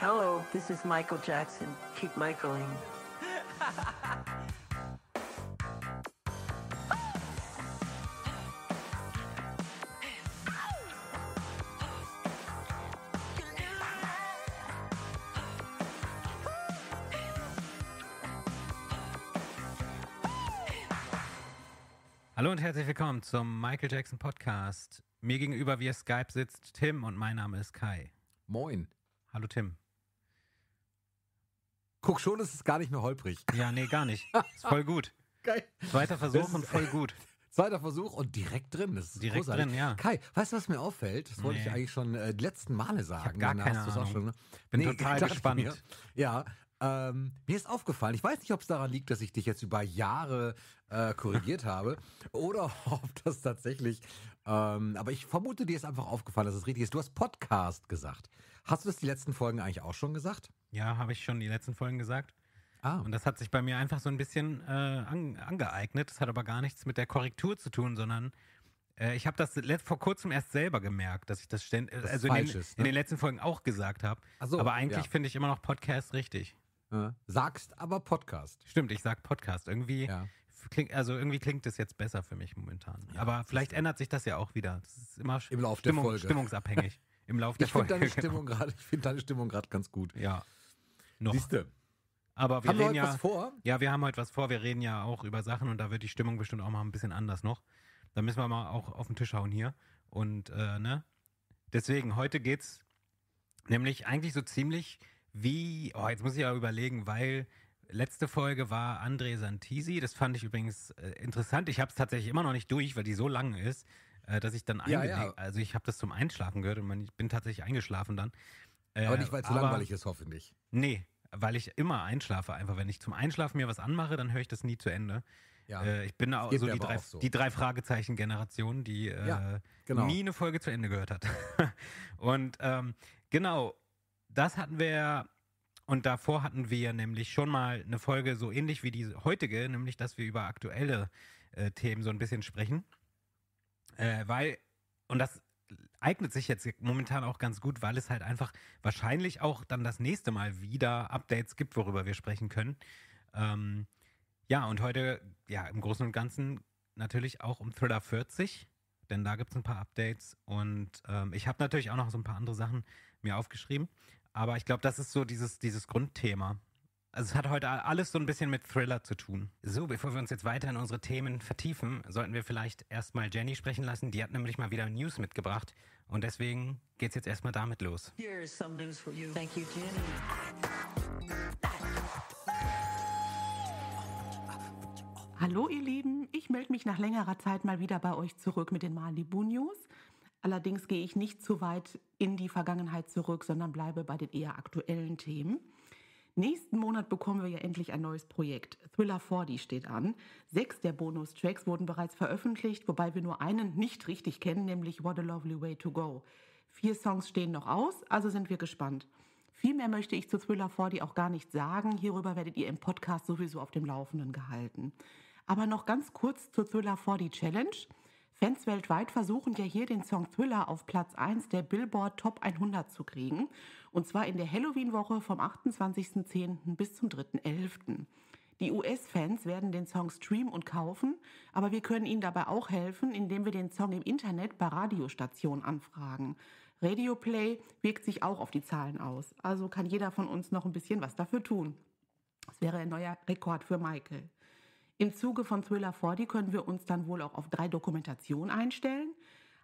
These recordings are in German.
Hello, this is Michael Jackson. Keep Michaeling. Hallo und herzlich willkommen zum Michael Jackson Podcast. Mir gegenüber via Skype sitzt Tim und mein Name ist Kai. Moin. Hallo Tim. Guck schon, es ist gar nicht mehr holprig. Ja, nee, gar nicht. Ist voll gut. Geil. Zweiter Versuch und voll gut. Zweiter Versuch und direkt drin. Das ist direkt großartig. drin, ja. Kai, weißt du, was mir auffällt? Das nee. wollte ich eigentlich schon äh, die letzten Male sagen. Ich gar keine hast Ahnung. Schon, ne? Bin nee, total gespannt. Mir. Ja, ähm, mir ist aufgefallen, ich weiß nicht, ob es daran liegt, dass ich dich jetzt über Jahre äh, korrigiert habe oder ob das tatsächlich, ähm, aber ich vermute, dir ist einfach aufgefallen, dass es richtig ist. Du hast Podcast gesagt. Hast du das die letzten Folgen eigentlich auch schon gesagt? Ja, habe ich schon die letzten Folgen gesagt. Ah. Und das hat sich bei mir einfach so ein bisschen äh, an, angeeignet. Das hat aber gar nichts mit der Korrektur zu tun, sondern äh, ich habe das vor kurzem erst selber gemerkt, dass ich das ständig, äh, also in den, ist, ne? in den, ne? letzten Folgen auch gesagt habe. So, aber eigentlich ja. finde ich immer noch Podcast richtig. Ja. Äh, sagst aber Podcast. Stimmt, ich sag Podcast. Irgendwie, ja. kling, also irgendwie klingt das jetzt besser für mich momentan. aber vielleicht ändert sich das ja auch wieder. Das ist immer Im Lauf Stimmung, der Folge. stimmungsabhängig. Im Lauf der ich Folge. Deine genau. Stimmung grad, ich finde deine Stimmung gerade ganz gut. Ja. Noch. Siehste. Aber wir haben reden wir ja, was vor? ja, wir haben heute was vor. Wir reden ja auch über Sachen und da wird die Stimmung bestimmt auch mal ein bisschen anders noch. Da müssen wir mal auch auf den Tisch hauen hier. Und äh, ne? Deswegen, heute geht's nämlich eigentlich so ziemlich wie, oh, jetzt muss ich ja überlegen, weil letzte Folge war André Santisi. Das fand ich übrigens äh, interessant. Ich habe es tatsächlich immer noch nicht durch, weil die so lang ist, äh, dass ich dann ja, ja. also ich habe das zum Einschlafen gehört und man, ich bin tatsächlich eingeschlafen dann. Äh, aber nicht, weil es so langweilig ist, hoffentlich. Nee, weil ich immer einschlafe. Einfach, wenn ich zum Einschlafen mir was anmache, dann höre ich das nie zu Ende. Ja. Äh, ich bin auch, so die, drei, auch so die drei Fragezeichen-Generation, die äh, ja, äh, genau. nie eine Folge zu Ende gehört hat. und ähm, genau, das hatten wir und davor hatten wir nämlich schon mal eine Folge so ähnlich wie die heutige, nämlich dass wir über aktuelle äh, Themen so ein bisschen sprechen. Äh, weil, und das eignet sich jetzt momentan auch ganz gut, weil es halt einfach wahrscheinlich auch dann das nächste Mal wieder Updates gibt, worüber wir sprechen können. Ähm, ja, und heute, ja, im Großen und Ganzen natürlich auch um Thriller 40, denn da gibt es ein paar Updates und ähm, ich habe natürlich auch noch so ein paar andere Sachen mir aufgeschrieben, aber ich glaube, das ist so dieses, dieses Grundthema. Also es hat heute alles so ein bisschen mit Thriller zu tun. So, bevor wir uns jetzt weiter in unsere Themen vertiefen, sollten wir vielleicht erstmal Jenny sprechen lassen. Die hat nämlich mal wieder News mitgebracht und deswegen geht's jetzt erstmal damit los. Here is some news for you. Thank you, Jenny. Hallo ihr Lieben, ich melde mich nach längerer Zeit mal wieder bei euch zurück mit den Malibu News. Allerdings gehe ich nicht zu weit in die Vergangenheit zurück, sondern bleibe bei den eher aktuellen Themen. Nächsten Monat bekommen wir ja endlich ein neues Projekt. Thriller 40 steht an. Sechs der Bonustracks wurden bereits veröffentlicht, wobei wir nur einen nicht richtig kennen, nämlich What a Lovely Way to Go. Vier Songs stehen noch aus, also sind wir gespannt. Viel mehr möchte ich zu Thriller 40 auch gar nicht sagen. Hierüber werdet ihr im Podcast sowieso auf dem Laufenden gehalten. Aber noch ganz kurz zur Thriller 40 Challenge. Fans weltweit versuchen ja hier den Song Thriller auf Platz 1 der Billboard Top 100 zu kriegen. Und zwar in der Halloween-Woche vom 28.10. bis zum 3.11. Die US-Fans werden den Song streamen und kaufen, aber wir können ihnen dabei auch helfen, indem wir den Song im Internet bei Radiostationen anfragen. Radioplay wirkt sich auch auf die Zahlen aus, also kann jeder von uns noch ein bisschen was dafür tun. Das wäre ein neuer Rekord für Michael. Im Zuge von Thriller 40 können wir uns dann wohl auch auf drei Dokumentationen einstellen.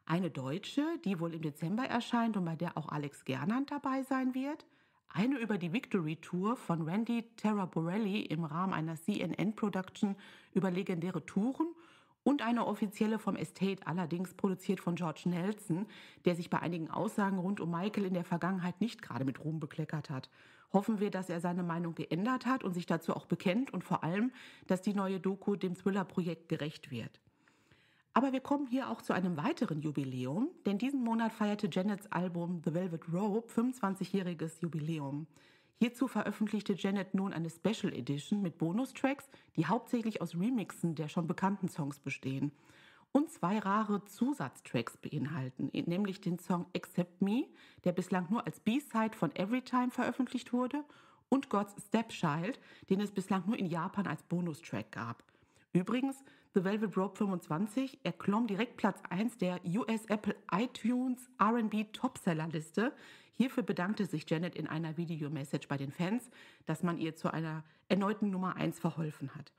Eine deutsche, die wohl im Dezember erscheint und bei der auch Alex Gernand dabei sein wird. Eine über die Victory Tour von Randy Terraborelli im Rahmen einer CNN-Production über legendäre Touren und eine offizielle vom Estate, allerdings produziert von George Nelson, der sich bei einigen Aussagen rund um Michael in der Vergangenheit nicht gerade mit Ruhm bekleckert hat hoffen wir, dass er seine Meinung geändert hat und sich dazu auch bekennt und vor allem, dass die neue Doku dem Thriller-Projekt gerecht wird. Aber wir kommen hier auch zu einem weiteren Jubiläum, denn diesen Monat feierte Janets Album The Velvet Rope 25-jähriges Jubiläum. Hierzu veröffentlichte Janet nun eine Special Edition mit Bonustracks, die hauptsächlich aus Remixen der schon bekannten Songs bestehen und zwei rare Zusatztracks beinhalten, nämlich den Song Accept Me, der bislang nur als B-Side von Everytime veröffentlicht wurde, und God's Stepchild, den es bislang nur in Japan als Bonustrack gab. Übrigens, The Velvet Rope 25 erklomm direkt Platz 1 der US Apple iTunes RB Topsellerliste. Hierfür bedankte sich Janet in einer Videomessage bei den Fans, dass man ihr zu einer erneuten Nummer 1 verholfen hat.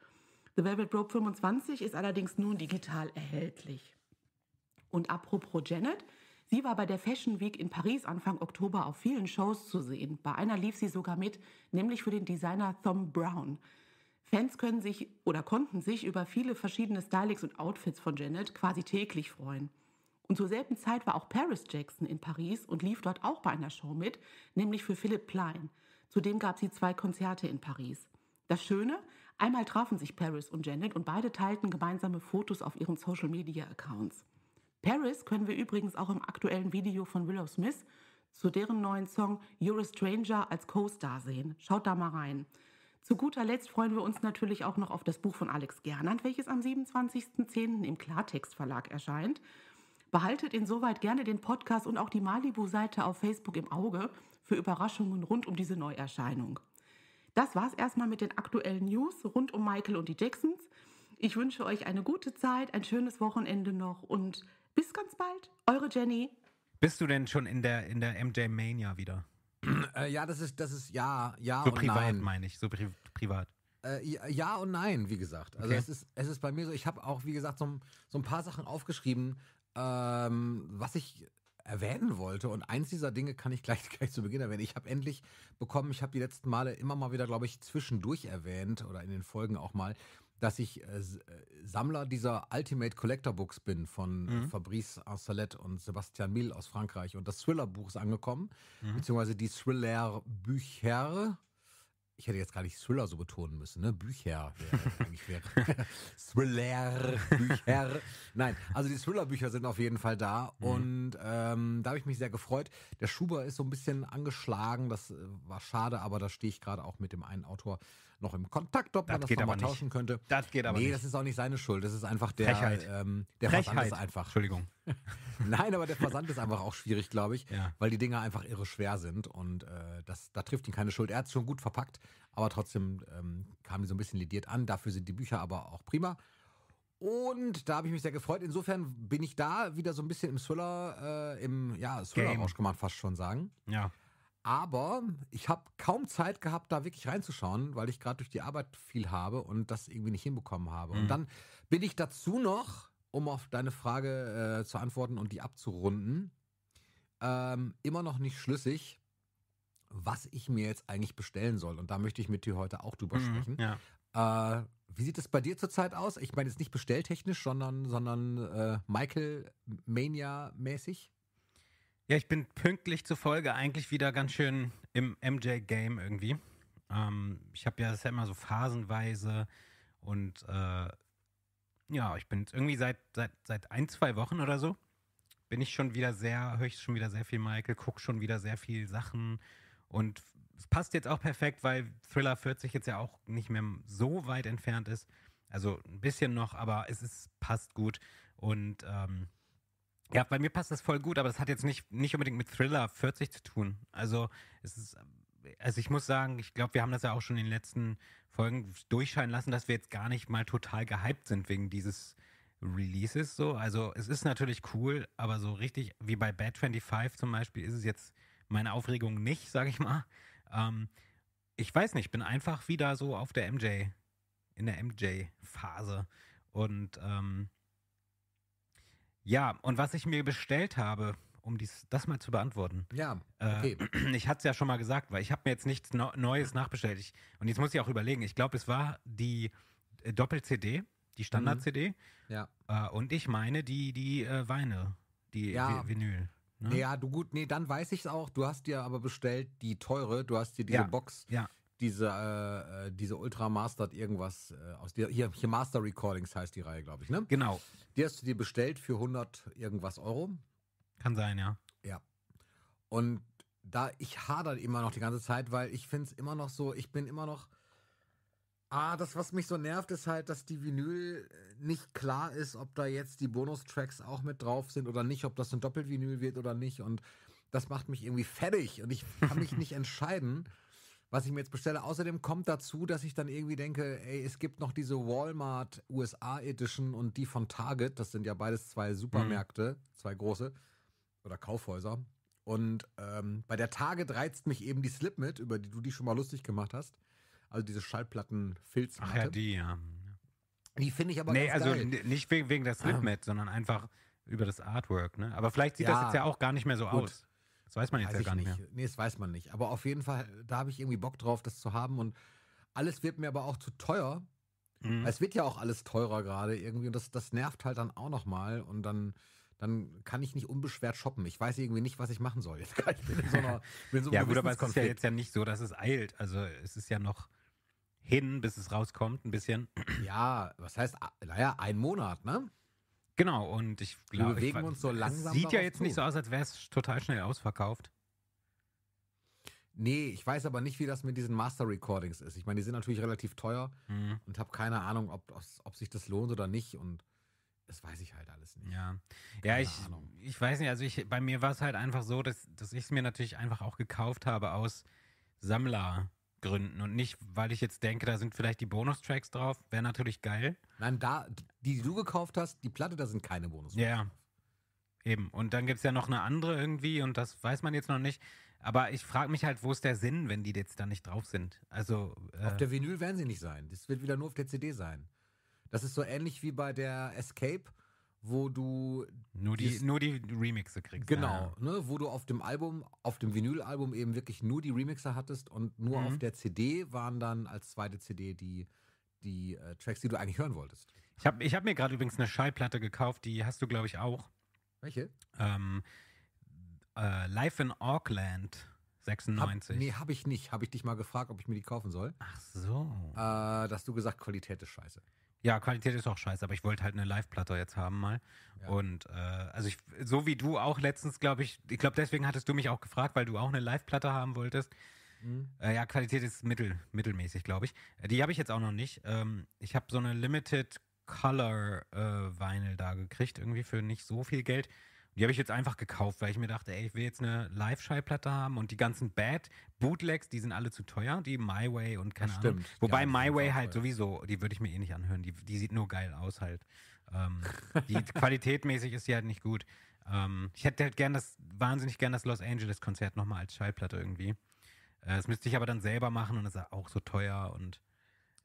The Velvet Rope 25 ist allerdings nun digital erhältlich. Und apropos Janet, sie war bei der Fashion Week in Paris Anfang Oktober auf vielen Shows zu sehen. Bei einer lief sie sogar mit, nämlich für den Designer Thom Brown. Fans können sich oder konnten sich über viele verschiedene Stylings und Outfits von Janet quasi täglich freuen. Und zur selben Zeit war auch Paris Jackson in Paris und lief dort auch bei einer Show mit, nämlich für Philipp Plein. Zudem gab sie zwei Konzerte in Paris. Das Schöne, Einmal trafen sich Paris und Janet und beide teilten gemeinsame Fotos auf ihren Social-Media-Accounts. Paris können wir übrigens auch im aktuellen Video von Willow Smith zu deren neuen Song You're a Stranger als Co-Star sehen. Schaut da mal rein. Zu guter Letzt freuen wir uns natürlich auch noch auf das Buch von Alex Gernand, welches am 27.10. im Klartext Verlag erscheint. Behaltet insoweit gerne den Podcast und auch die Malibu-Seite auf Facebook im Auge für Überraschungen rund um diese Neuerscheinung. Das war es erstmal mit den aktuellen News rund um Michael und die Jacksons. Ich wünsche euch eine gute Zeit, ein schönes Wochenende noch und bis ganz bald. Eure Jenny. Bist du denn schon in der, in der MJ Mania wieder? Äh, ja, das ist, das ist ja, ja. So und privat nein. meine ich, so pri privat. Äh, ja und nein, wie gesagt. Also okay. es, ist, es ist bei mir so, ich habe auch, wie gesagt, so, so ein paar Sachen aufgeschrieben, ähm, was ich erwähnen wollte. Und eins dieser Dinge kann ich gleich, gleich zu Beginn erwähnen. Ich habe endlich bekommen, ich habe die letzten Male immer mal wieder, glaube ich, zwischendurch erwähnt oder in den Folgen auch mal, dass ich äh, äh Sammler dieser Ultimate Collector Books bin von äh, mhm. Fabrice Arcelet und Sebastian Mil aus Frankreich. Und das Thriller-Buch ist angekommen, mhm. beziehungsweise die Thriller-Bücher ich hätte jetzt gar nicht Thriller so betonen müssen, ne? Bücher wäre Thriller, Bücher. Nein, also die Thriller-Bücher sind auf jeden Fall da mhm. und ähm, da habe ich mich sehr gefreut. Der Schuber ist so ein bisschen angeschlagen, das äh, war schade, aber da stehe ich gerade auch mit dem einen Autor noch im Kontakt, ob man das geht nochmal tauschen könnte. Das geht aber nee, nicht. Nee, das ist auch nicht seine Schuld. Das ist einfach der, Frechheit. Ähm, der Frechheit. Versand ist einfach. Entschuldigung. Nein, aber der Versand ist einfach auch schwierig, glaube ich, ja. weil die Dinger einfach irre schwer sind und äh, das, da trifft ihn keine Schuld. Er hat es schon gut verpackt, aber trotzdem ähm, kamen die so ein bisschen lediert an. Dafür sind die Bücher aber auch prima. Und da habe ich mich sehr gefreut. Insofern bin ich da wieder so ein bisschen im Thriller, äh, im ja, Thriller-Rausch, gemacht, fast schon sagen. Ja. Aber ich habe kaum Zeit gehabt, da wirklich reinzuschauen, weil ich gerade durch die Arbeit viel habe und das irgendwie nicht hinbekommen habe. Mhm. Und dann bin ich dazu noch, um auf deine Frage äh, zu antworten und die abzurunden, ähm, immer noch nicht schlüssig, was ich mir jetzt eigentlich bestellen soll. Und da möchte ich mit dir heute auch drüber mhm, sprechen. Ja. Äh, wie sieht es bei dir zurzeit aus? Ich meine jetzt nicht bestelltechnisch, sondern, sondern äh, Michael Mania mäßig. Ja, ich bin pünktlich zur Folge eigentlich wieder ganz schön im MJ-Game irgendwie. Ähm, ich habe ja das ja immer so phasenweise und äh, ja, ich bin irgendwie seit, seit, seit ein, zwei Wochen oder so, bin ich schon wieder sehr, höre ich schon wieder sehr viel Michael, gucke schon wieder sehr viel Sachen und es passt jetzt auch perfekt, weil Thriller 40 jetzt ja auch nicht mehr so weit entfernt ist. Also ein bisschen noch, aber es ist, passt gut und ähm, ja, bei mir passt das voll gut, aber das hat jetzt nicht, nicht unbedingt mit Thriller 40 zu tun. Also es ist, also ich muss sagen, ich glaube, wir haben das ja auch schon in den letzten Folgen durchscheinen lassen, dass wir jetzt gar nicht mal total gehypt sind wegen dieses Releases so. Also es ist natürlich cool, aber so richtig wie bei Bad 25 zum Beispiel ist es jetzt meine Aufregung nicht, sage ich mal. Ähm, ich weiß nicht, bin einfach wieder so auf der MJ, in der MJ-Phase. Und ähm, ja, und was ich mir bestellt habe, um dies, das mal zu beantworten. Ja, okay. Äh, ich hatte es ja schon mal gesagt, weil ich habe mir jetzt nichts no Neues nachbestellt. Ich, und jetzt muss ich auch überlegen. Ich glaube, es war die äh, Doppel-CD, die Standard-CD. Mhm. Ja. Äh, und ich meine die, die äh, Weine, die ja. Vinyl. Ne? Ja, du gut, nee, dann weiß ich es auch. Du hast dir aber bestellt die teure, du hast dir diese ja. Box. Ja diese, äh, äh diese Ultra Mastered irgendwas äh, aus dir. Hier, hier Master Recordings heißt die Reihe, glaube ich, ne? Genau. Die hast du dir bestellt für 100 irgendwas Euro. Kann sein, ja. Ja. Und da, ich hader immer noch die ganze Zeit, weil ich finde es immer noch so, ich bin immer noch. Ah, das, was mich so nervt, ist halt, dass die Vinyl äh, nicht klar ist, ob da jetzt die Bonustracks auch mit drauf sind oder nicht, ob das ein Doppelvinyl wird oder nicht. Und das macht mich irgendwie fertig und ich kann mich nicht entscheiden was ich mir jetzt bestelle. Außerdem kommt dazu, dass ich dann irgendwie denke, ey, es gibt noch diese Walmart USA Edition und die von Target. Das sind ja beides zwei Supermärkte, mhm. zwei große oder Kaufhäuser. Und ähm, bei der Target reizt mich eben die Slip mit, über die du dich schon mal lustig gemacht hast. Also diese Schallplattenfilz. Ach ja, die, ja. Die finde ich aber Nee, also geil. nicht wegen, wegen der Slipmat, ah. sondern einfach über das Artwork, ne? Aber vielleicht sieht ja, das jetzt ja auch gar nicht mehr so gut. aus. Das weiß man jetzt weiß ja gar nicht mehr. Nee, das weiß man nicht. Aber auf jeden Fall, da habe ich irgendwie Bock drauf, das zu haben. Und alles wird mir aber auch zu teuer. Mhm. Es wird ja auch alles teurer gerade irgendwie. Und das, das nervt halt dann auch nochmal. Und dann dann kann ich nicht unbeschwert shoppen. Ich weiß irgendwie nicht, was ich machen soll. Jetzt ich bin in so einer, bin so ja, gut, aber es ist ja jetzt ja nicht so, dass es eilt. Also es ist ja noch hin, bis es rauskommt, ein bisschen. Ja, was heißt, naja, ein Monat, ne? Genau, und ich glaube, wir bewegen ich, uns so langsam. Sieht ja jetzt zu. nicht so aus, als wäre es total schnell ausverkauft. Nee, ich weiß aber nicht, wie das mit diesen Master Recordings ist. Ich meine, die sind natürlich relativ teuer mhm. und habe keine Ahnung, ob, ob, sich das lohnt oder nicht. Und das weiß ich halt alles nicht. Ja, Keine ja ich, ich weiß nicht, also ich, bei mir war es halt einfach so, dass, dass ich es mir natürlich einfach auch gekauft habe aus Sammler. Gründen und nicht, weil ich jetzt denke, da sind vielleicht die Bonustracks drauf. Wäre natürlich geil. Nein, da, die, die du gekauft hast, die Platte, da sind keine Bonustracks. Ja. Eben. Und dann gibt es ja noch eine andere irgendwie und das weiß man jetzt noch nicht. Aber ich frage mich halt, wo ist der Sinn, wenn die jetzt da nicht drauf sind? Also. Äh auf der Vinyl werden sie nicht sein. Das wird wieder nur auf der CD sein. Das ist so ähnlich wie bei der Escape wo du nur die, dies, nur die Remixe kriegst. Genau, ja. ne, wo du auf dem Album, auf dem Vinylalbum eben wirklich nur die Remixer hattest und nur mhm. auf der CD waren dann als zweite CD die, die äh, Tracks, die du eigentlich hören wolltest. Ich habe ich hab mir gerade übrigens eine Schallplatte gekauft, die hast du, glaube ich, auch. Welche? Ähm, äh, Live in Auckland. 96. Hab, nee, habe ich nicht. Habe ich dich mal gefragt, ob ich mir die kaufen soll. Ach so. Äh, dass du gesagt, Qualität ist scheiße. Ja, Qualität ist auch scheiße, aber ich wollte halt eine Live-Platte jetzt haben mal. Ja. Und äh, also ich, so wie du auch letztens, glaube ich, ich glaube, deswegen hattest du mich auch gefragt, weil du auch eine Live-Platte haben wolltest. Mhm. Äh, ja, Qualität ist mittel, mittelmäßig, glaube ich. Äh, die habe ich jetzt auch noch nicht. Ähm, ich habe so eine Limited Color äh, Vinyl da gekriegt, irgendwie für nicht so viel Geld. Die habe ich jetzt einfach gekauft, weil ich mir dachte, ey, ich will jetzt eine Live-Schallplatte haben und die ganzen Bad Bootlegs, die sind alle zu teuer, die My Way und keine das Ahnung. Stimmt, Wobei My Way halt teuer. sowieso, die würde ich mir eh nicht anhören, die, die sieht nur geil aus halt. Ähm, die qualitätmäßig ist die halt nicht gut. Ähm, ich hätte halt gern das, wahnsinnig gern das Los Angeles Konzert nochmal als Schallplatte irgendwie. Äh, das müsste ich aber dann selber machen und das ist auch so teuer und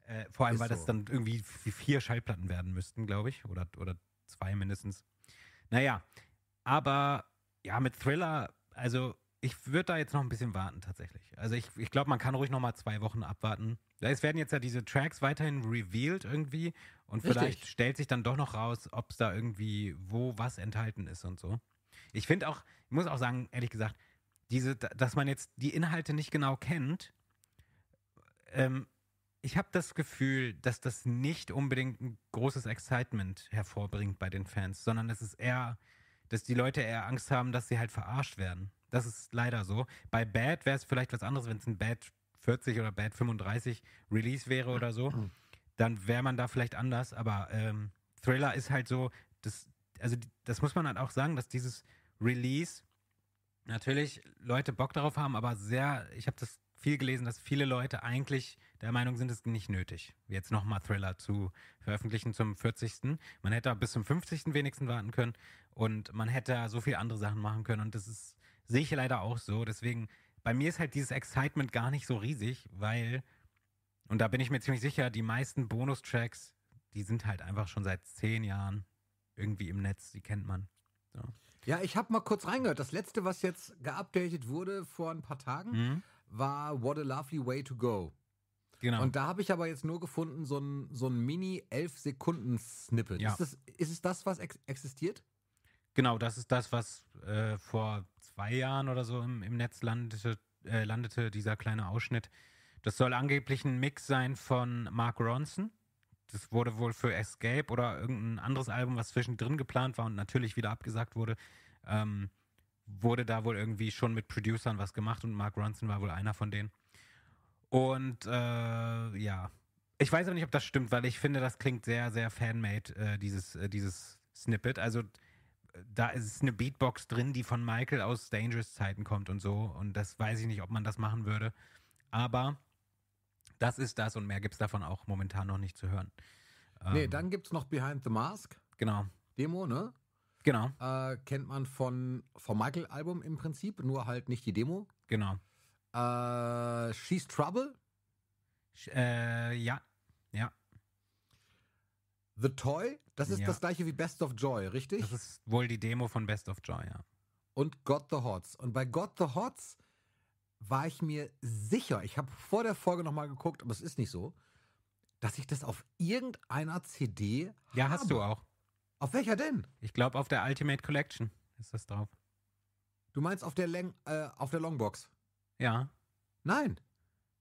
äh, vor allem, ist weil so. das dann irgendwie vier Schallplatten werden müssten, glaube ich, oder, oder zwei mindestens. Naja, aber ja, mit Thriller, also ich würde da jetzt noch ein bisschen warten tatsächlich. Also ich, ich glaube, man kann ruhig noch mal zwei Wochen abwarten. Es werden jetzt ja diese Tracks weiterhin revealed irgendwie und Richtig. vielleicht stellt sich dann doch noch raus, ob es da irgendwie wo was enthalten ist und so. Ich finde auch, ich muss auch sagen, ehrlich gesagt, diese, dass man jetzt die Inhalte nicht genau kennt, ähm, ich habe das Gefühl, dass das nicht unbedingt ein großes Excitement hervorbringt bei den Fans, sondern es ist eher dass die Leute eher Angst haben, dass sie halt verarscht werden. Das ist leider so. Bei Bad wäre es vielleicht was anderes, wenn es ein Bad 40 oder Bad 35 Release wäre oder so. Mhm. Dann wäre man da vielleicht anders. Aber ähm, Thriller ist halt so, das, also das muss man halt auch sagen, dass dieses Release natürlich Leute Bock darauf haben, aber sehr, ich habe das viel gelesen, dass viele Leute eigentlich der Meinung sind, es ist nicht nötig, jetzt nochmal Thriller zu veröffentlichen zum 40. Man hätte bis zum 50. wenigstens warten können und man hätte so viel andere Sachen machen können und das ist, sehe ich leider auch so. Deswegen, bei mir ist halt dieses Excitement gar nicht so riesig, weil, und da bin ich mir ziemlich sicher, die meisten Bonustracks, die sind halt einfach schon seit zehn Jahren irgendwie im Netz, die kennt man. So. Ja, ich habe mal kurz reingehört. Das letzte, was jetzt geupdatet wurde vor ein paar Tagen, mhm war What a Lovely Way to Go. Genau. Und da habe ich aber jetzt nur gefunden, so ein, so ein Mini 11 Sekunden Snippet. Ja. Ist, das, ist es das, was ex existiert? Genau, das ist das, was äh, vor zwei Jahren oder so im, im Netz landete, äh, landete, dieser kleine Ausschnitt. Das soll angeblich ein Mix sein von Mark Ronson. Das wurde wohl für Escape oder irgendein anderes Album, was zwischendrin geplant war und natürlich wieder abgesagt wurde, ähm, wurde da wohl irgendwie schon mit Producern was gemacht und Mark Ronson war wohl einer von denen. Und äh, ja, ich weiß auch nicht, ob das stimmt, weil ich finde, das klingt sehr, sehr fanmade, äh, dieses, äh, dieses Snippet. Also äh, da ist eine Beatbox drin, die von Michael aus Dangerous Zeiten kommt und so. Und das weiß ich nicht, ob man das machen würde. Aber das ist das und mehr gibt es davon auch momentan noch nicht zu hören. Ähm, nee, dann gibt es noch Behind the Mask. Genau. Demo, ne? Genau. Äh, kennt man von vom Michael-Album im Prinzip, nur halt nicht die Demo. Genau. Äh, She's Trouble. Äh, ja, ja. The Toy, das ist ja. das gleiche wie Best of Joy, richtig? Das ist wohl die Demo von Best of Joy, ja. Und Got the Hots. Und bei Got the Hots war ich mir sicher, ich habe vor der Folge nochmal geguckt, aber es ist nicht so, dass ich das auf irgendeiner CD ja, habe. Ja, hast du auch. Auf welcher denn? Ich glaube, auf der Ultimate Collection ist das drauf. Du meinst auf der, Läng äh, auf der Longbox? Ja. Nein.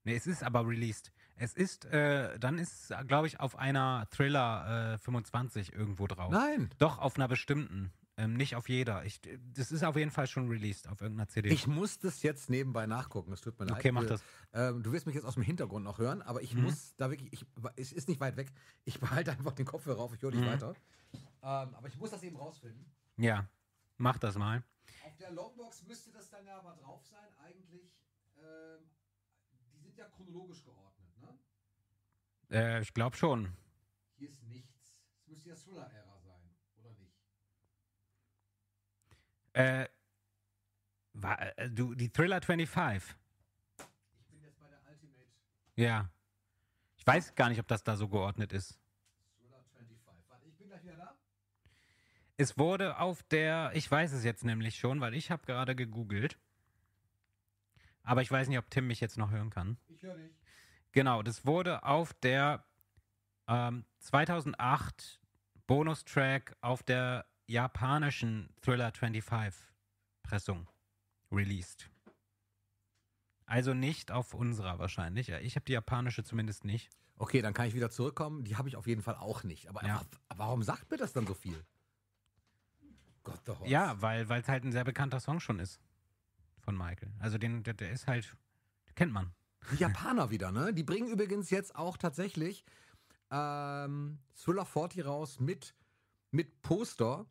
Nee, es ist aber released. Es ist, äh, dann ist, glaube ich, auf einer Thriller äh, 25 irgendwo drauf. Nein. Doch, auf einer bestimmten. Ähm, nicht auf jeder. Ich, das ist auf jeden Fall schon released auf irgendeiner CD. Ich muss das jetzt nebenbei nachgucken. Das tut mir leid. Okay, mach das. Ähm, du wirst mich jetzt aus dem Hintergrund noch hören, aber ich mhm. muss da wirklich. Ich, es ist nicht weit weg. Ich behalte einfach den Kopfhörer auf. Ich höre dich mhm. weiter. Ähm, aber ich muss das eben rausfinden. Ja, mach das mal. Auf der Longbox müsste das dann ja aber drauf sein. Eigentlich. Ähm, die sind ja chronologisch geordnet, ne? Äh, ich glaube schon. Hier ist nichts. Es müsste ja Thriller-Ära Äh, war, äh, du, die Thriller 25. Ich bin jetzt bei der Ultimate. Ja. Ich weiß gar nicht, ob das da so geordnet ist. Es wurde auf der, ich weiß es jetzt nämlich schon, weil ich habe gerade gegoogelt. Aber ich weiß nicht, ob Tim mich jetzt noch hören kann. Ich höre dich. Genau, das wurde auf der ähm, 2008 Bonustrack auf der japanischen Thriller 25 Pressung released. Also nicht auf unserer wahrscheinlich. Ich habe die japanische zumindest nicht. Okay, dann kann ich wieder zurückkommen. Die habe ich auf jeden Fall auch nicht. Aber ja. warum sagt mir das dann so viel? Gott, doch. Ja, weil es halt ein sehr bekannter Song schon ist. Von Michael. Also den, der, der ist halt, kennt man. Die Japaner wieder, ne? Die bringen übrigens jetzt auch tatsächlich ähm, Thriller 40 raus mit mit Poster.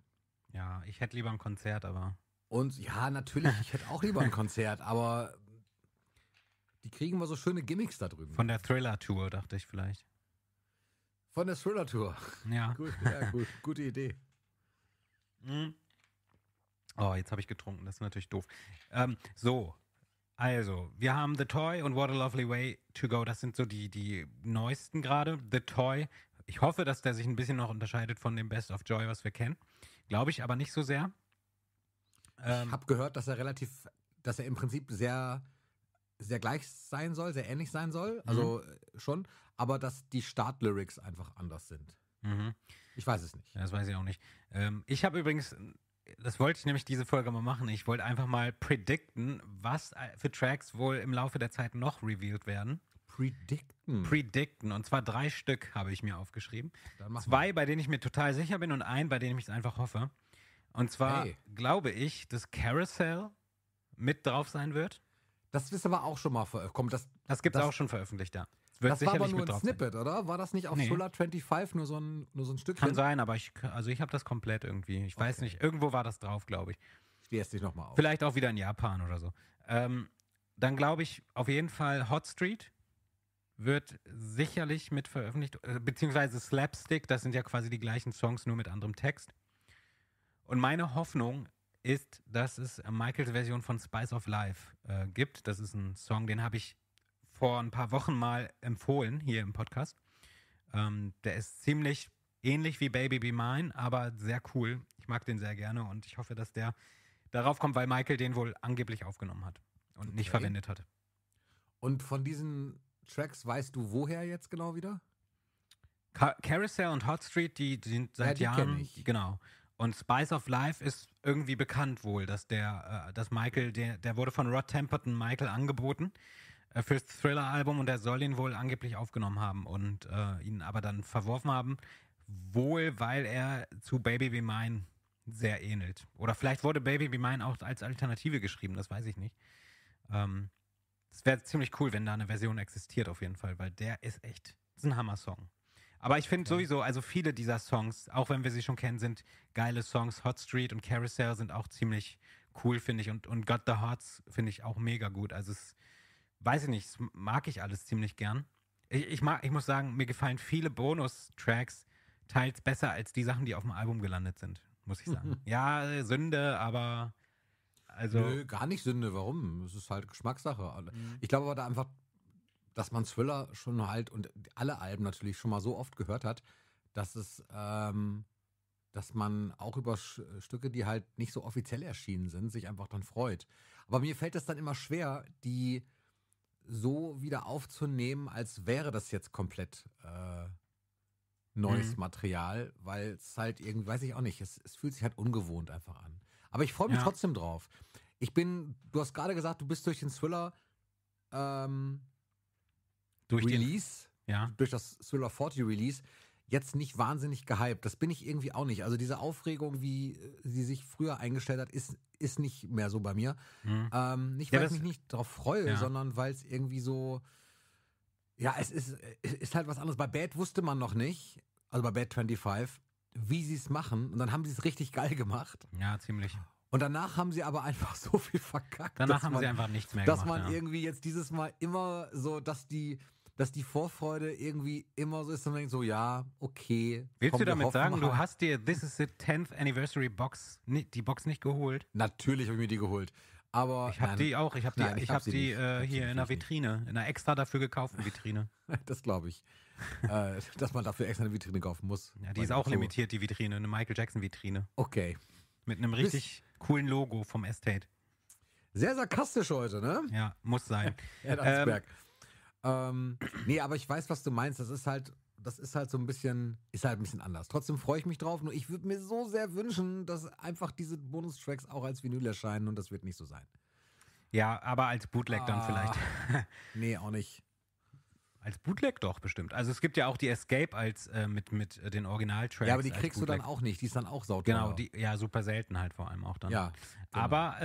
Ja, ich hätte lieber ein Konzert, aber. Und ja, natürlich, ich hätte auch lieber ein Konzert, aber die kriegen wir so schöne Gimmicks da drüben. Von der Thriller-Tour, dachte ich vielleicht. Von der Thriller-Tour. Ja. gut, ja, gut, gute Idee. Mhm. Oh, jetzt habe ich getrunken, das ist natürlich doof. Ähm, so, also, wir haben The Toy und What a Lovely Way to Go. Das sind so die, die neuesten gerade. The Toy ich hoffe, dass der sich ein bisschen noch unterscheidet von dem Best of Joy, was wir kennen. Glaube ich aber nicht so sehr. Ähm, ich habe gehört, dass er relativ, dass er im Prinzip sehr, sehr gleich sein soll, sehr ähnlich sein soll. Mhm. Also mhm. schon, aber dass die Startlyrics einfach anders sind. Mhm. Ich weiß es nicht. Das weiß ich auch nicht. Ähm, ich habe übrigens das wollte ich nämlich diese Folge mal machen. Ich wollte einfach mal predikten, was äh, für Tracks wohl im Laufe der Zeit noch revealed werden. Predicten. Predicten. Und zwar drei Stück habe ich mir aufgeschrieben. Zwei, wir. bei denen ich mir total sicher bin und ein, bei denen ich es einfach hoffe. Und zwar hey. glaube ich, dass Carousel mit drauf sein wird. Das ist aber auch schon mal veröffentlicht. Das, das gibt es auch schon veröffentlicht, ja. Wird das war aber nur ein Snippet, sein. oder? War das nicht auf nee. Solar 25 nur so ein, nur so ein Stückchen? Kann sein, aber ich, also ich habe das komplett irgendwie. Ich okay. weiß nicht, irgendwo war das drauf, glaube ich. Ich lese dich nochmal auf. Vielleicht auch wieder in Japan oder so. Ähm, dann glaube ich auf jeden Fall Hot Street wird sicherlich mit veröffentlicht, äh, beziehungsweise Slapstick, das sind ja quasi die gleichen Songs, nur mit anderem Text. Und meine Hoffnung ist, dass es Michaels Version von Spice of Life äh, gibt. Das ist ein Song, den habe ich vor ein paar Wochen mal empfohlen hier im Podcast. Ähm, der ist ziemlich ähnlich wie Baby Be Mine, aber sehr cool. Ich mag den sehr gerne und ich hoffe, dass der darauf kommt, weil Michael den wohl angeblich aufgenommen hat und okay. nicht verwendet hat. Und von diesen Tracks, weißt du woher jetzt genau wieder? Car Carousel und Hot Street, die, die sind seit ja, die Jahren, genau. Und Spice of Life ist irgendwie bekannt wohl, dass der, äh, dass Michael, der, der wurde von Rod Temperton Michael angeboten äh, fürs Thriller-Album und der soll ihn wohl angeblich aufgenommen haben und äh, ihn aber dann verworfen haben, wohl weil er zu Baby Be Mine sehr ähnelt. Oder vielleicht wurde Baby Be Mine auch als Alternative geschrieben, das weiß ich nicht. Ähm, es wäre ziemlich cool, wenn da eine Version existiert, auf jeden Fall, weil der ist echt ist ein Hammer-Song. Aber ich finde okay. sowieso, also viele dieser Songs, auch wenn wir sie schon kennen, sind geile Songs. Hot Street und Carousel sind auch ziemlich cool, finde ich. Und, und Got the Hearts finde ich auch mega gut. Also es, weiß ich nicht, das mag ich alles ziemlich gern. Ich, ich, mag, ich muss sagen, mir gefallen viele Bonus-Tracks teils besser als die Sachen, die auf dem Album gelandet sind, muss ich sagen. ja, Sünde, aber also Nö, gar nicht Sünde. Warum? Es ist halt Geschmackssache. Mhm. Ich glaube aber da einfach, dass man Thriller schon halt und alle Alben natürlich schon mal so oft gehört hat, dass es, ähm, dass man auch über Sch Stücke, die halt nicht so offiziell erschienen sind, sich einfach dann freut. Aber mir fällt es dann immer schwer, die so wieder aufzunehmen, als wäre das jetzt komplett äh, neues mhm. Material, weil es halt irgendwie, weiß ich auch nicht, es, es fühlt sich halt ungewohnt einfach an. Aber ich freue mich ja. trotzdem drauf. Ich bin, du hast gerade gesagt, du bist durch den Thriller ähm, durch Release, den, ja. durch das Thriller 40 Release, jetzt nicht wahnsinnig gehypt. Das bin ich irgendwie auch nicht. Also diese Aufregung, wie äh, sie sich früher eingestellt hat, ist, ist nicht mehr so bei mir. Mhm. Ähm, nicht, weil ja, das, ich mich nicht drauf freue, ja. sondern weil es irgendwie so. Ja, es ist, ist halt was anderes. Bei Bad wusste man noch nicht, also bei Bad 25, wie sie es machen. Und dann haben sie es richtig geil gemacht. Ja, ziemlich. Und danach haben sie aber einfach so viel verkackt. Danach haben man, sie einfach nichts mehr dass gemacht. Dass man ja. irgendwie jetzt dieses Mal immer so, dass die, dass die Vorfreude irgendwie immer so ist, und man denkt so, ja, okay. Willst komm, du damit sagen, du hast dir This is the 10th Anniversary Box, die Box nicht geholt? Natürlich habe ich mir die geholt. Aber ich habe die auch, ich habe die, nein, ich, ich hab, hab die äh, hier in der Vitrine, nicht. in einer extra dafür gekauften Vitrine. das glaube ich. Äh, dass man dafür extra eine Vitrine kaufen muss. Ja, die ist auch Schuhe. limitiert, die Vitrine, eine Michael Jackson-Vitrine. Okay. Mit einem richtig Bis coolen Logo vom Estate. Sehr sarkastisch heute, ne? Ja, muss sein. Erdalsberg. ähm, ähm, nee, aber ich weiß, was du meinst. Das ist halt, das ist halt so ein bisschen, ist halt ein bisschen anders. Trotzdem freue ich mich drauf. Nur ich würde mir so sehr wünschen, dass einfach diese Bonustracks auch als Vinyl erscheinen und das wird nicht so sein. Ja, aber als Bootleg ah, dann vielleicht. nee, auch nicht. Als Bootleg doch bestimmt. Also es gibt ja auch die Escape als äh, mit, mit äh, den Originaltracks. Ja, aber die kriegst du dann auch nicht. Die ist dann auch sauteuer. Genau, die, ja, super selten halt vor allem auch dann. Ja. Genau. Aber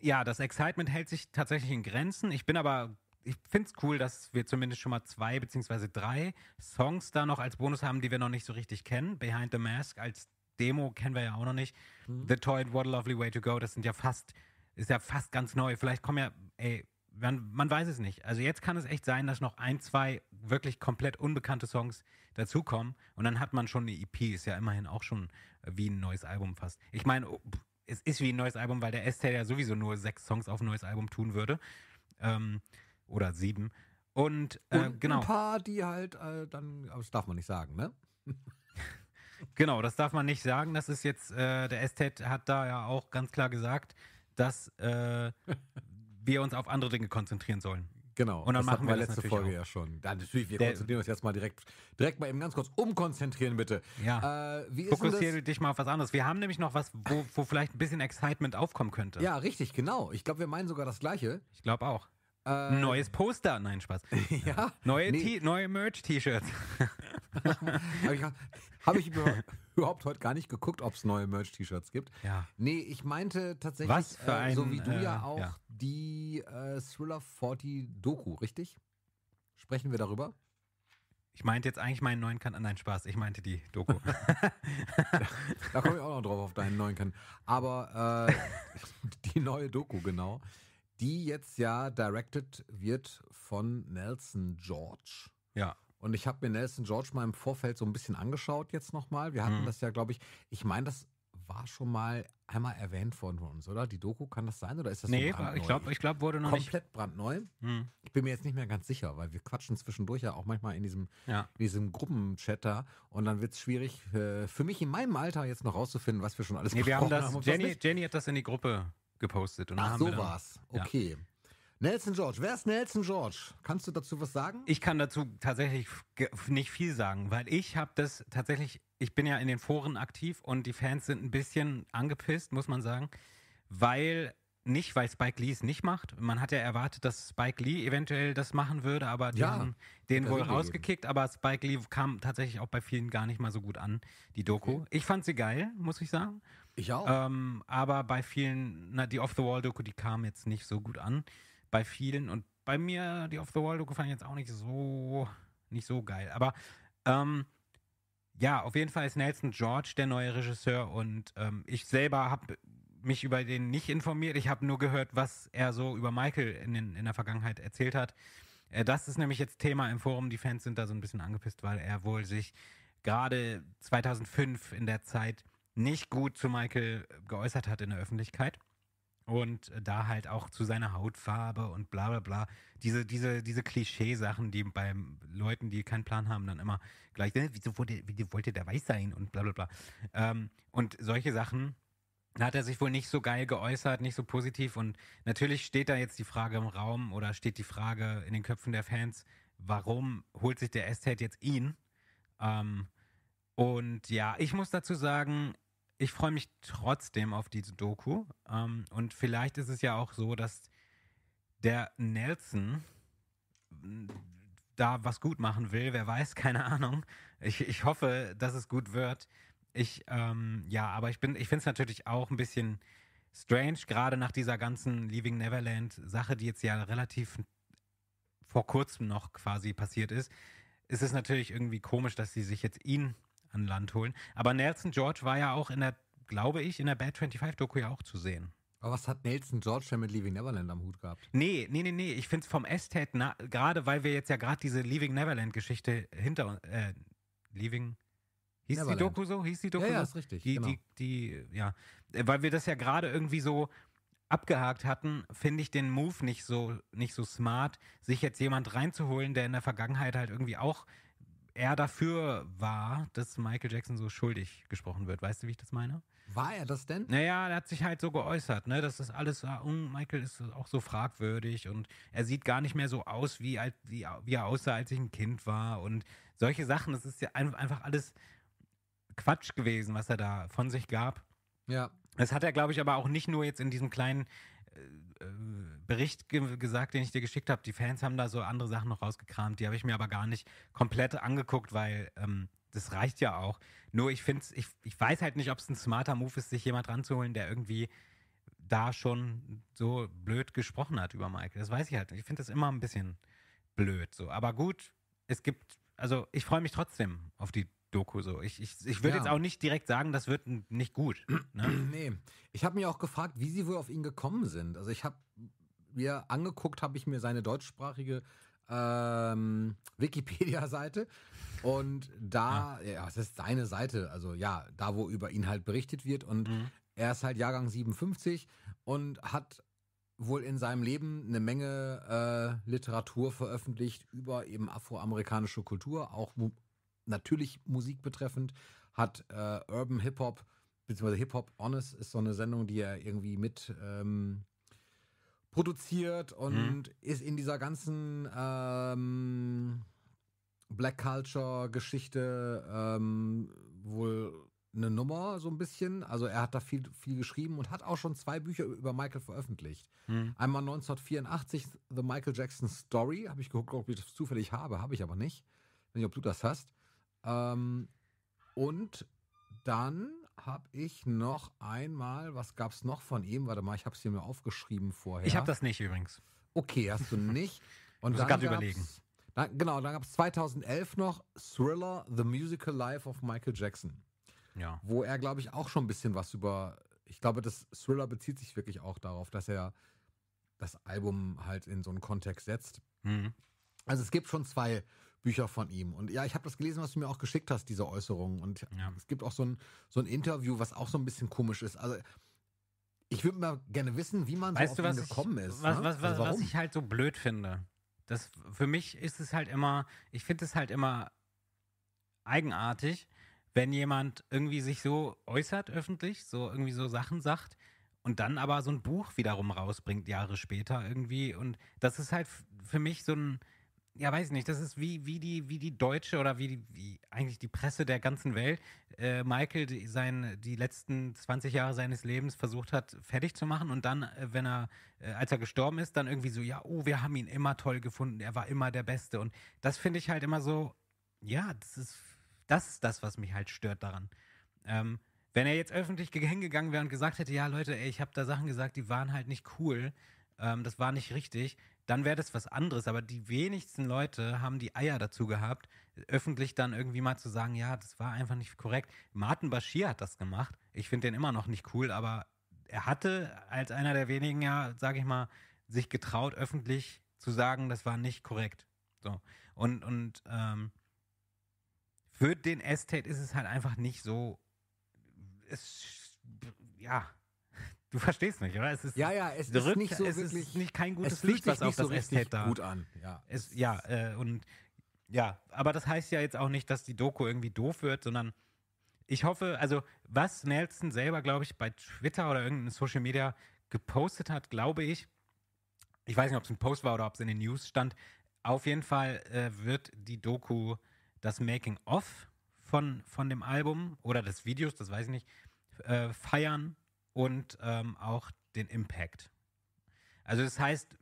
äh, ja, das Excitement hält sich tatsächlich in Grenzen. Ich bin aber ich finde es cool, dass wir zumindest schon mal zwei beziehungsweise drei Songs da noch als Bonus haben, die wir noch nicht so richtig kennen. Behind the Mask als Demo kennen wir ja auch noch nicht. Mhm. The Toy, What a Lovely Way to Go, das sind ja fast, ist ja fast ganz neu. Vielleicht kommen ja, ey, man, man weiß es nicht. Also jetzt kann es echt sein, dass noch ein, zwei wirklich komplett unbekannte Songs dazukommen und dann hat man schon eine EP, ist ja immerhin auch schon äh, wie ein neues Album fast. Ich meine, oh, es ist wie ein neues Album, weil der Estelle ja sowieso nur sechs Songs auf ein neues Album tun würde. Ähm, oder sieben. Und, äh, und genau. Ein paar, die halt äh, dann, das darf man nicht sagen, ne? genau, das darf man nicht sagen. Das ist jetzt, äh, der Estet hat da ja auch ganz klar gesagt, dass äh, wir uns auf andere Dinge konzentrieren sollen. Genau. Und dann das machen wir, wir letzte Folge auch. ja schon. Da natürlich, wir Der, konzentrieren uns jetzt mal direkt, direkt mal eben ganz kurz umkonzentrieren, bitte. Ja. Äh, Fokussiere dich mal auf was anderes. Wir haben nämlich noch was, wo, wo vielleicht ein bisschen Excitement aufkommen könnte. Ja, richtig, genau. Ich glaube, wir meinen sogar das Gleiche. Ich glaube auch. Äh, Neues Poster. Nein, Spaß. ja. Neue, nee. neue Merch-T-Shirts. Habe ich, hab ich überhaupt heute gar nicht geguckt, ob es neue Merch-T-Shirts gibt. Ja. Nee, ich meinte tatsächlich, Was für ein, äh, so wie du äh, ja auch, ja. die äh, Thriller 40 Doku, richtig? Sprechen wir darüber? Ich meinte jetzt eigentlich meinen neuen Kanal. Nein, Spaß, ich meinte die Doku. da, da komme ich auch noch drauf auf deinen neuen Kanal. Aber äh, die neue Doku, genau. Die jetzt ja directed wird von Nelson George. Ja. Und ich habe mir Nelson George mal im Vorfeld so ein bisschen angeschaut jetzt nochmal. Wir hatten mhm. das ja, glaube ich, ich meine, das war schon mal einmal erwähnt von uns, oder? Die Doku, kann das sein? Oder ist das Nee, brandneu? ich glaube, ich glaub, wurde noch Komplett nicht. brandneu. Hm. Ich bin mir jetzt nicht mehr ganz sicher, weil wir quatschen zwischendurch ja auch manchmal in diesem, ja. diesem Gruppenchat da. Und dann wird es schwierig äh, für mich in meinem Alter jetzt noch rauszufinden, was wir schon alles nee, wir haben. Das, haben Jenny, Jenny hat das in die Gruppe gepostet. Und Ach, so war's. Okay. Ja. Nelson George, wer ist Nelson George? Kannst du dazu was sagen? Ich kann dazu tatsächlich nicht viel sagen, weil ich habe das tatsächlich, ich bin ja in den Foren aktiv und die Fans sind ein bisschen angepisst, muss man sagen, weil nicht, weil Spike Lee es nicht macht. Man hat ja erwartet, dass Spike Lee eventuell das machen würde, aber die ja, haben den wohl rausgekickt. Gegeben. Aber Spike Lee kam tatsächlich auch bei vielen gar nicht mal so gut an, die Doku. Okay. Ich fand sie geil, muss ich sagen. Ich auch. Ähm, aber bei vielen, na, die Off-the-Wall-Doku, die kam jetzt nicht so gut an bei vielen. Und bei mir, die Off the Wall-Doku fand ich jetzt auch nicht so, nicht so geil. Aber ähm, ja, auf jeden Fall ist Nelson George der neue Regisseur und ähm, ich selber habe mich über den nicht informiert. Ich habe nur gehört, was er so über Michael in, den, in der Vergangenheit erzählt hat. Äh, das ist nämlich jetzt Thema im Forum. Die Fans sind da so ein bisschen angepisst, weil er wohl sich gerade 2005 in der Zeit nicht gut zu Michael geäußert hat in der Öffentlichkeit und da halt auch zu seiner Hautfarbe und bla bla bla. Diese, diese, diese Klischee-Sachen, die bei Leuten, die keinen Plan haben, dann immer gleich, ne, wieso wollte, wieso wollte der weiß sein und bla bla bla. Ähm, und solche Sachen, da hat er sich wohl nicht so geil geäußert, nicht so positiv. Und natürlich steht da jetzt die Frage im Raum oder steht die Frage in den Köpfen der Fans, warum holt sich der Estate jetzt ihn? Ähm, und ja, ich muss dazu sagen, ich freue mich trotzdem auf diese Doku. Ähm, und vielleicht ist es ja auch so, dass der Nelson da was gut machen will. Wer weiß, keine Ahnung. Ich, ich hoffe, dass es gut wird. Ich, ähm, ja, aber ich bin, ich finde es natürlich auch ein bisschen strange, gerade nach dieser ganzen Leaving Neverland Sache, die jetzt ja relativ vor kurzem noch quasi passiert ist. Es Ist natürlich irgendwie komisch, dass sie sich jetzt ihn an Land holen. Aber Nelson George war ja auch in der, glaube ich, in der Bad 25-Doku ja auch zu sehen. Aber was hat Nelson George denn mit Leaving Neverland am Hut gehabt? Nee, nee, nee, nee. Ich finde es vom Estate, gerade weil wir jetzt ja gerade diese Leaving Neverland-Geschichte hinter uns. Äh, Leaving. Hieß Neverland. die Doku so? Hieß die Doku ja, so? Ja, ist richtig. Die, genau. die, die, ja. Weil wir das ja gerade irgendwie so abgehakt hatten, finde ich den Move nicht so, nicht so smart, sich jetzt jemand reinzuholen, der in der Vergangenheit halt irgendwie auch er dafür war, dass Michael Jackson so schuldig gesprochen wird. Weißt du, wie ich das meine? War er das denn? Naja, er hat sich halt so geäußert, ne? Das alles alles, ah, und Michael ist auch so fragwürdig und er sieht gar nicht mehr so aus, wie, wie, wie er aussah, als ich ein Kind war und solche Sachen. Das ist ja einfach alles Quatsch gewesen, was er da von sich gab. Ja. Das hat er, glaube ich, aber auch nicht nur jetzt in diesem kleinen äh, äh, Bericht ge gesagt, den ich dir geschickt habe. Die Fans haben da so andere Sachen noch rausgekramt, die habe ich mir aber gar nicht komplett angeguckt, weil ähm, das reicht ja auch. Nur ich finde ich, ich weiß halt nicht, ob es ein smarter Move ist, sich jemand ranzuholen, der irgendwie da schon so blöd gesprochen hat über Michael. Das weiß ich halt. nicht. Ich finde das immer ein bisschen blöd so. Aber gut, es gibt, also ich freue mich trotzdem auf die Doku so. Ich, ich, ich würde ja. jetzt auch nicht direkt sagen, das wird nicht gut. Ne? Nee. Ich habe mich auch gefragt, wie sie wohl auf ihn gekommen sind. Also ich habe mir angeguckt, habe ich mir seine deutschsprachige ähm, Wikipedia-Seite und da, ja. ja, es ist seine Seite, also ja, da wo über ihn halt berichtet wird und mhm. er ist halt Jahrgang 57 und hat wohl in seinem Leben eine Menge äh, Literatur veröffentlicht über eben afroamerikanische Kultur, auch natürlich Musik betreffend, hat äh, Urban Hip Hop, beziehungsweise Hip Hop Honest ist so eine Sendung, die er irgendwie mit ähm, produziert und mhm. ist in dieser ganzen ähm, Black Culture Geschichte ähm, wohl eine Nummer so ein bisschen. Also er hat da viel, viel geschrieben und hat auch schon zwei Bücher über Michael veröffentlicht. Hm. Einmal 1984 The Michael Jackson Story, habe ich geguckt, ob ich das zufällig habe, habe ich aber nicht. Ich weiß nicht, ob du das hast. Ähm, und dann habe ich noch einmal, was gab es noch von ihm? Warte mal, ich habe es hier mir aufgeschrieben vorher. Ich habe das nicht übrigens. Okay, hast du nicht. Und du dann gerade überlegen. Dann, genau, dann gab es 2011 noch Thriller, The Musical Life of Michael Jackson. Ja. Wo er, glaube ich, auch schon ein bisschen was über. Ich glaube, das Thriller bezieht sich wirklich auch darauf, dass er das Album halt in so einen Kontext setzt. Mhm. Also es gibt schon zwei Bücher von ihm. Und ja, ich habe das gelesen, was du mir auch geschickt hast, diese Äußerungen. Und ja. es gibt auch so ein, so ein Interview, was auch so ein bisschen komisch ist. Also ich würde mal gerne wissen, wie man weißt so auf du, ihn gekommen ich, ist. Was, ne? was, was, also was ich halt so blöd finde. Das, für mich ist es halt immer, ich finde es halt immer eigenartig, wenn jemand irgendwie sich so äußert öffentlich, so irgendwie so Sachen sagt und dann aber so ein Buch wiederum rausbringt Jahre später irgendwie. Und das ist halt für mich so ein, ja, weiß nicht, das ist wie, wie, die, wie die deutsche oder wie, die, wie eigentlich die Presse der ganzen Welt äh, Michael die, sein, die letzten 20 Jahre seines Lebens versucht hat, fertig zu machen und dann, äh, wenn er, äh, als er gestorben ist, dann irgendwie so, ja, oh, wir haben ihn immer toll gefunden, er war immer der Beste. Und das finde ich halt immer so, ja, das ist das, ist das was mich halt stört daran. Ähm, wenn er jetzt öffentlich hingegangen wäre und gesagt hätte, ja, Leute, ey, ich habe da Sachen gesagt, die waren halt nicht cool, ähm, das war nicht richtig, dann wäre das was anderes. Aber die wenigsten Leute haben die Eier dazu gehabt, öffentlich dann irgendwie mal zu sagen, ja, das war einfach nicht korrekt. Martin Bashir hat das gemacht. Ich finde den immer noch nicht cool, aber er hatte als einer der wenigen ja, sage ich mal, sich getraut, öffentlich zu sagen, das war nicht korrekt. So. Und, und ähm, für den Estate ist es halt einfach nicht so. Es, ja, Du verstehst mich, oder? Es ist ja, ja, es drückt, ist nicht so es wirklich, ist nicht kein gutes Licht, was auf das so Estate da. gut an. Ja, es, ja äh, und ja, aber das heißt ja jetzt auch nicht, dass die Doku irgendwie doof wird, sondern ich hoffe, also was Nelson selber, glaube ich, bei Twitter oder irgendeinem Social Media gepostet hat, glaube ich, ich weiß nicht, ob es ein Post war oder ob es in den News stand, auf jeden Fall äh, wird die Doku das Making-of von, von dem Album oder des Videos, das weiß ich nicht, äh, feiern und ähm, auch den Impact. Also das heißt,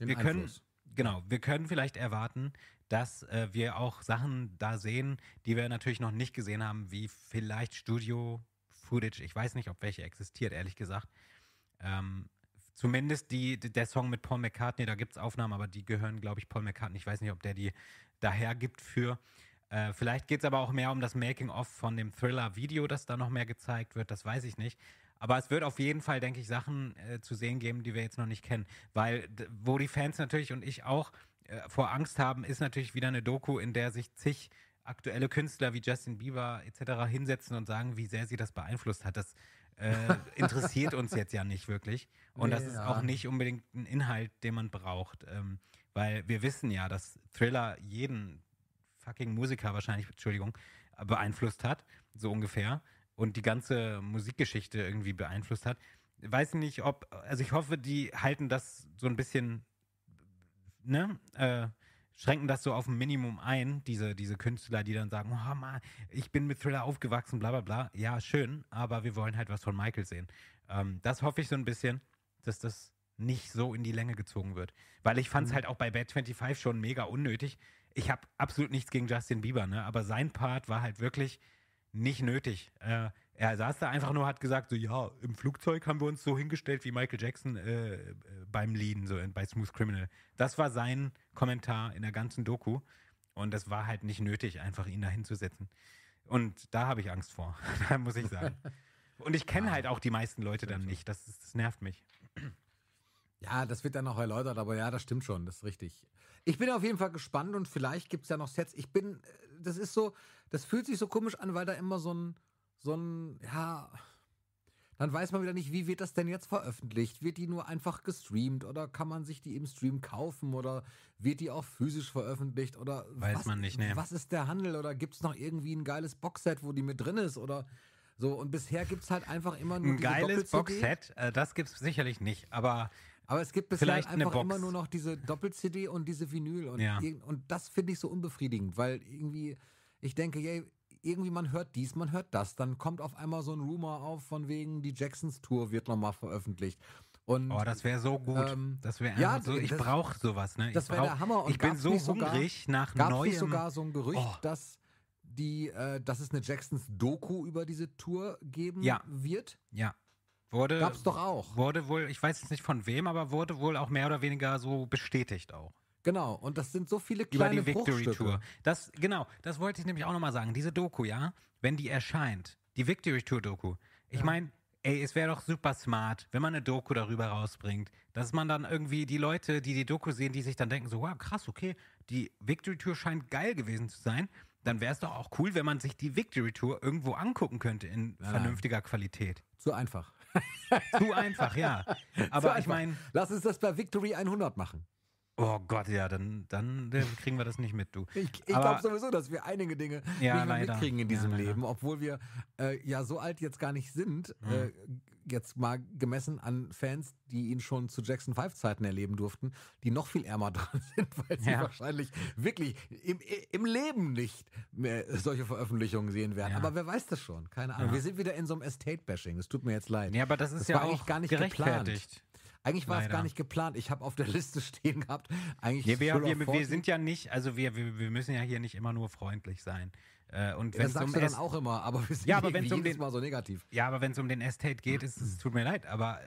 den wir Einfluss. können genau, wir können vielleicht erwarten, dass äh, wir auch Sachen da sehen, die wir natürlich noch nicht gesehen haben, wie vielleicht Studio Footage. Ich weiß nicht, ob welche existiert, ehrlich gesagt. Ähm, zumindest die, der Song mit Paul McCartney, da gibt es Aufnahmen, aber die gehören, glaube ich, Paul McCartney. Ich weiß nicht, ob der die daher gibt für. Äh, vielleicht geht es aber auch mehr um das Making-of von dem Thriller-Video, das da noch mehr gezeigt wird. Das weiß ich nicht. Aber es wird auf jeden Fall, denke ich, Sachen äh, zu sehen geben, die wir jetzt noch nicht kennen. Weil wo die Fans natürlich und ich auch äh, vor Angst haben, ist natürlich wieder eine Doku, in der sich zig aktuelle Künstler wie Justin Bieber etc. hinsetzen und sagen, wie sehr sie das beeinflusst hat. Das äh, interessiert uns jetzt ja nicht wirklich. Und nee, das ist ja. auch nicht unbedingt ein Inhalt, den man braucht. Ähm, weil wir wissen ja, dass Thriller jeden fucking Musiker wahrscheinlich, Entschuldigung, äh, beeinflusst hat, so ungefähr und die ganze Musikgeschichte irgendwie beeinflusst hat. Weiß nicht, ob, also ich hoffe, die halten das so ein bisschen, ne, äh, schränken das so auf ein Minimum ein, diese, diese Künstler, die dann sagen, oh Mann, ich bin mit Thriller aufgewachsen, bla bla bla. Ja, schön, aber wir wollen halt was von Michael sehen. Ähm, das hoffe ich so ein bisschen, dass das nicht so in die Länge gezogen wird. Weil ich fand es mhm. halt auch bei Bad 25 schon mega unnötig. Ich habe absolut nichts gegen Justin Bieber, ne? aber sein Part war halt wirklich, nicht nötig. Äh, er saß da einfach nur, hat gesagt, so ja, im Flugzeug haben wir uns so hingestellt wie Michael Jackson äh, äh beim Lean, so bei Smooth Criminal. Das war sein Kommentar in der ganzen Doku. Und das war halt nicht nötig, einfach ihn da hinzusetzen. Und da habe ich Angst vor, muss ich sagen. Und ich kenne ah. halt auch die meisten Leute dann nicht. Das, das nervt mich. Ja, das wird dann noch erläutert, aber ja, das stimmt schon, das ist richtig. Ich bin auf jeden Fall gespannt und vielleicht gibt es ja noch Sets. Ich bin äh, das ist so, das fühlt sich so komisch an, weil da immer so ein, so ein, ja, dann weiß man wieder nicht, wie wird das denn jetzt veröffentlicht? Wird die nur einfach gestreamt oder kann man sich die im Stream kaufen oder wird die auch physisch veröffentlicht oder weiß was, man nicht, ne? Was ist der Handel oder gibt es noch irgendwie ein geiles Boxset, wo die mit drin ist oder so und bisher gibt es halt einfach immer nur ein geiles Boxset, äh, das gibt es sicherlich nicht, aber aber es gibt bisher Vielleicht einfach immer nur noch diese Doppel-CD und diese Vinyl. Und, ja. und das finde ich so unbefriedigend, weil irgendwie, ich denke, yay, irgendwie man hört dies, man hört das. Dann kommt auf einmal so ein Rumor auf, von wegen, die Jacksons Tour wird nochmal veröffentlicht. Und, oh, das wäre so gut. Ähm, das wäre ja, so. Ich brauche sowas. Ne? Ich das wäre der Hammer. Und ich bin so hungrig nach gab's neuem. Gab sogar so ein Gerücht, oh. dass die, äh, dass es eine Jacksons Doku über diese Tour geben ja. wird? Ja. Wurde, Gab's doch auch. Wurde wohl, ich weiß jetzt nicht von wem, aber wurde wohl auch mehr oder weniger so bestätigt auch. Genau, und das sind so viele kleine Über die Victory Tour. Das, genau, das wollte ich nämlich auch nochmal sagen. Diese Doku, ja, wenn die erscheint, die Victory Tour Doku. Ich ja. meine, ey, es wäre doch super smart, wenn man eine Doku darüber rausbringt, dass man dann irgendwie die Leute, die die Doku sehen, die sich dann denken, so, wow, krass, okay, die Victory Tour scheint geil gewesen zu sein. Dann wäre es doch auch cool, wenn man sich die Victory Tour irgendwo angucken könnte in ja. vernünftiger Qualität. Zu einfach. Zu einfach, ja. Aber ich meine. Lass uns das bei Victory 100 machen. Oh Gott, ja, dann, dann äh, kriegen wir das nicht mit, du. Ich, ich glaube sowieso, dass wir einige Dinge ja, nicht mehr mitkriegen in diesem ja, Leben, obwohl wir äh, ja so alt jetzt gar nicht sind. Mhm. Äh, jetzt mal gemessen an Fans, die ihn schon zu Jackson 5 Zeiten erleben durften, die noch viel ärmer dran sind, weil sie ja. wahrscheinlich wirklich im, im Leben nicht mehr solche Veröffentlichungen sehen werden. Ja. Aber wer weiß das schon? Keine Ahnung. Ja. Wir sind wieder in so einem Estate-Bashing. Es tut mir jetzt leid. Ja, aber das ist das ja auch gar nicht geplant. Eigentlich war Leider. es gar nicht geplant. Ich habe auf der Liste stehen gehabt. Eigentlich ja, wir, wir, wir, sind ja nicht, also wir, wir, wir müssen ja hier nicht immer nur freundlich sein. Äh, und ja, das sagst um du dann auch immer, aber wir sind ja, aber eh, wenn's um den, Mal so negativ. Ja, aber wenn es um den Estate geht, ist, es tut mir leid, aber äh,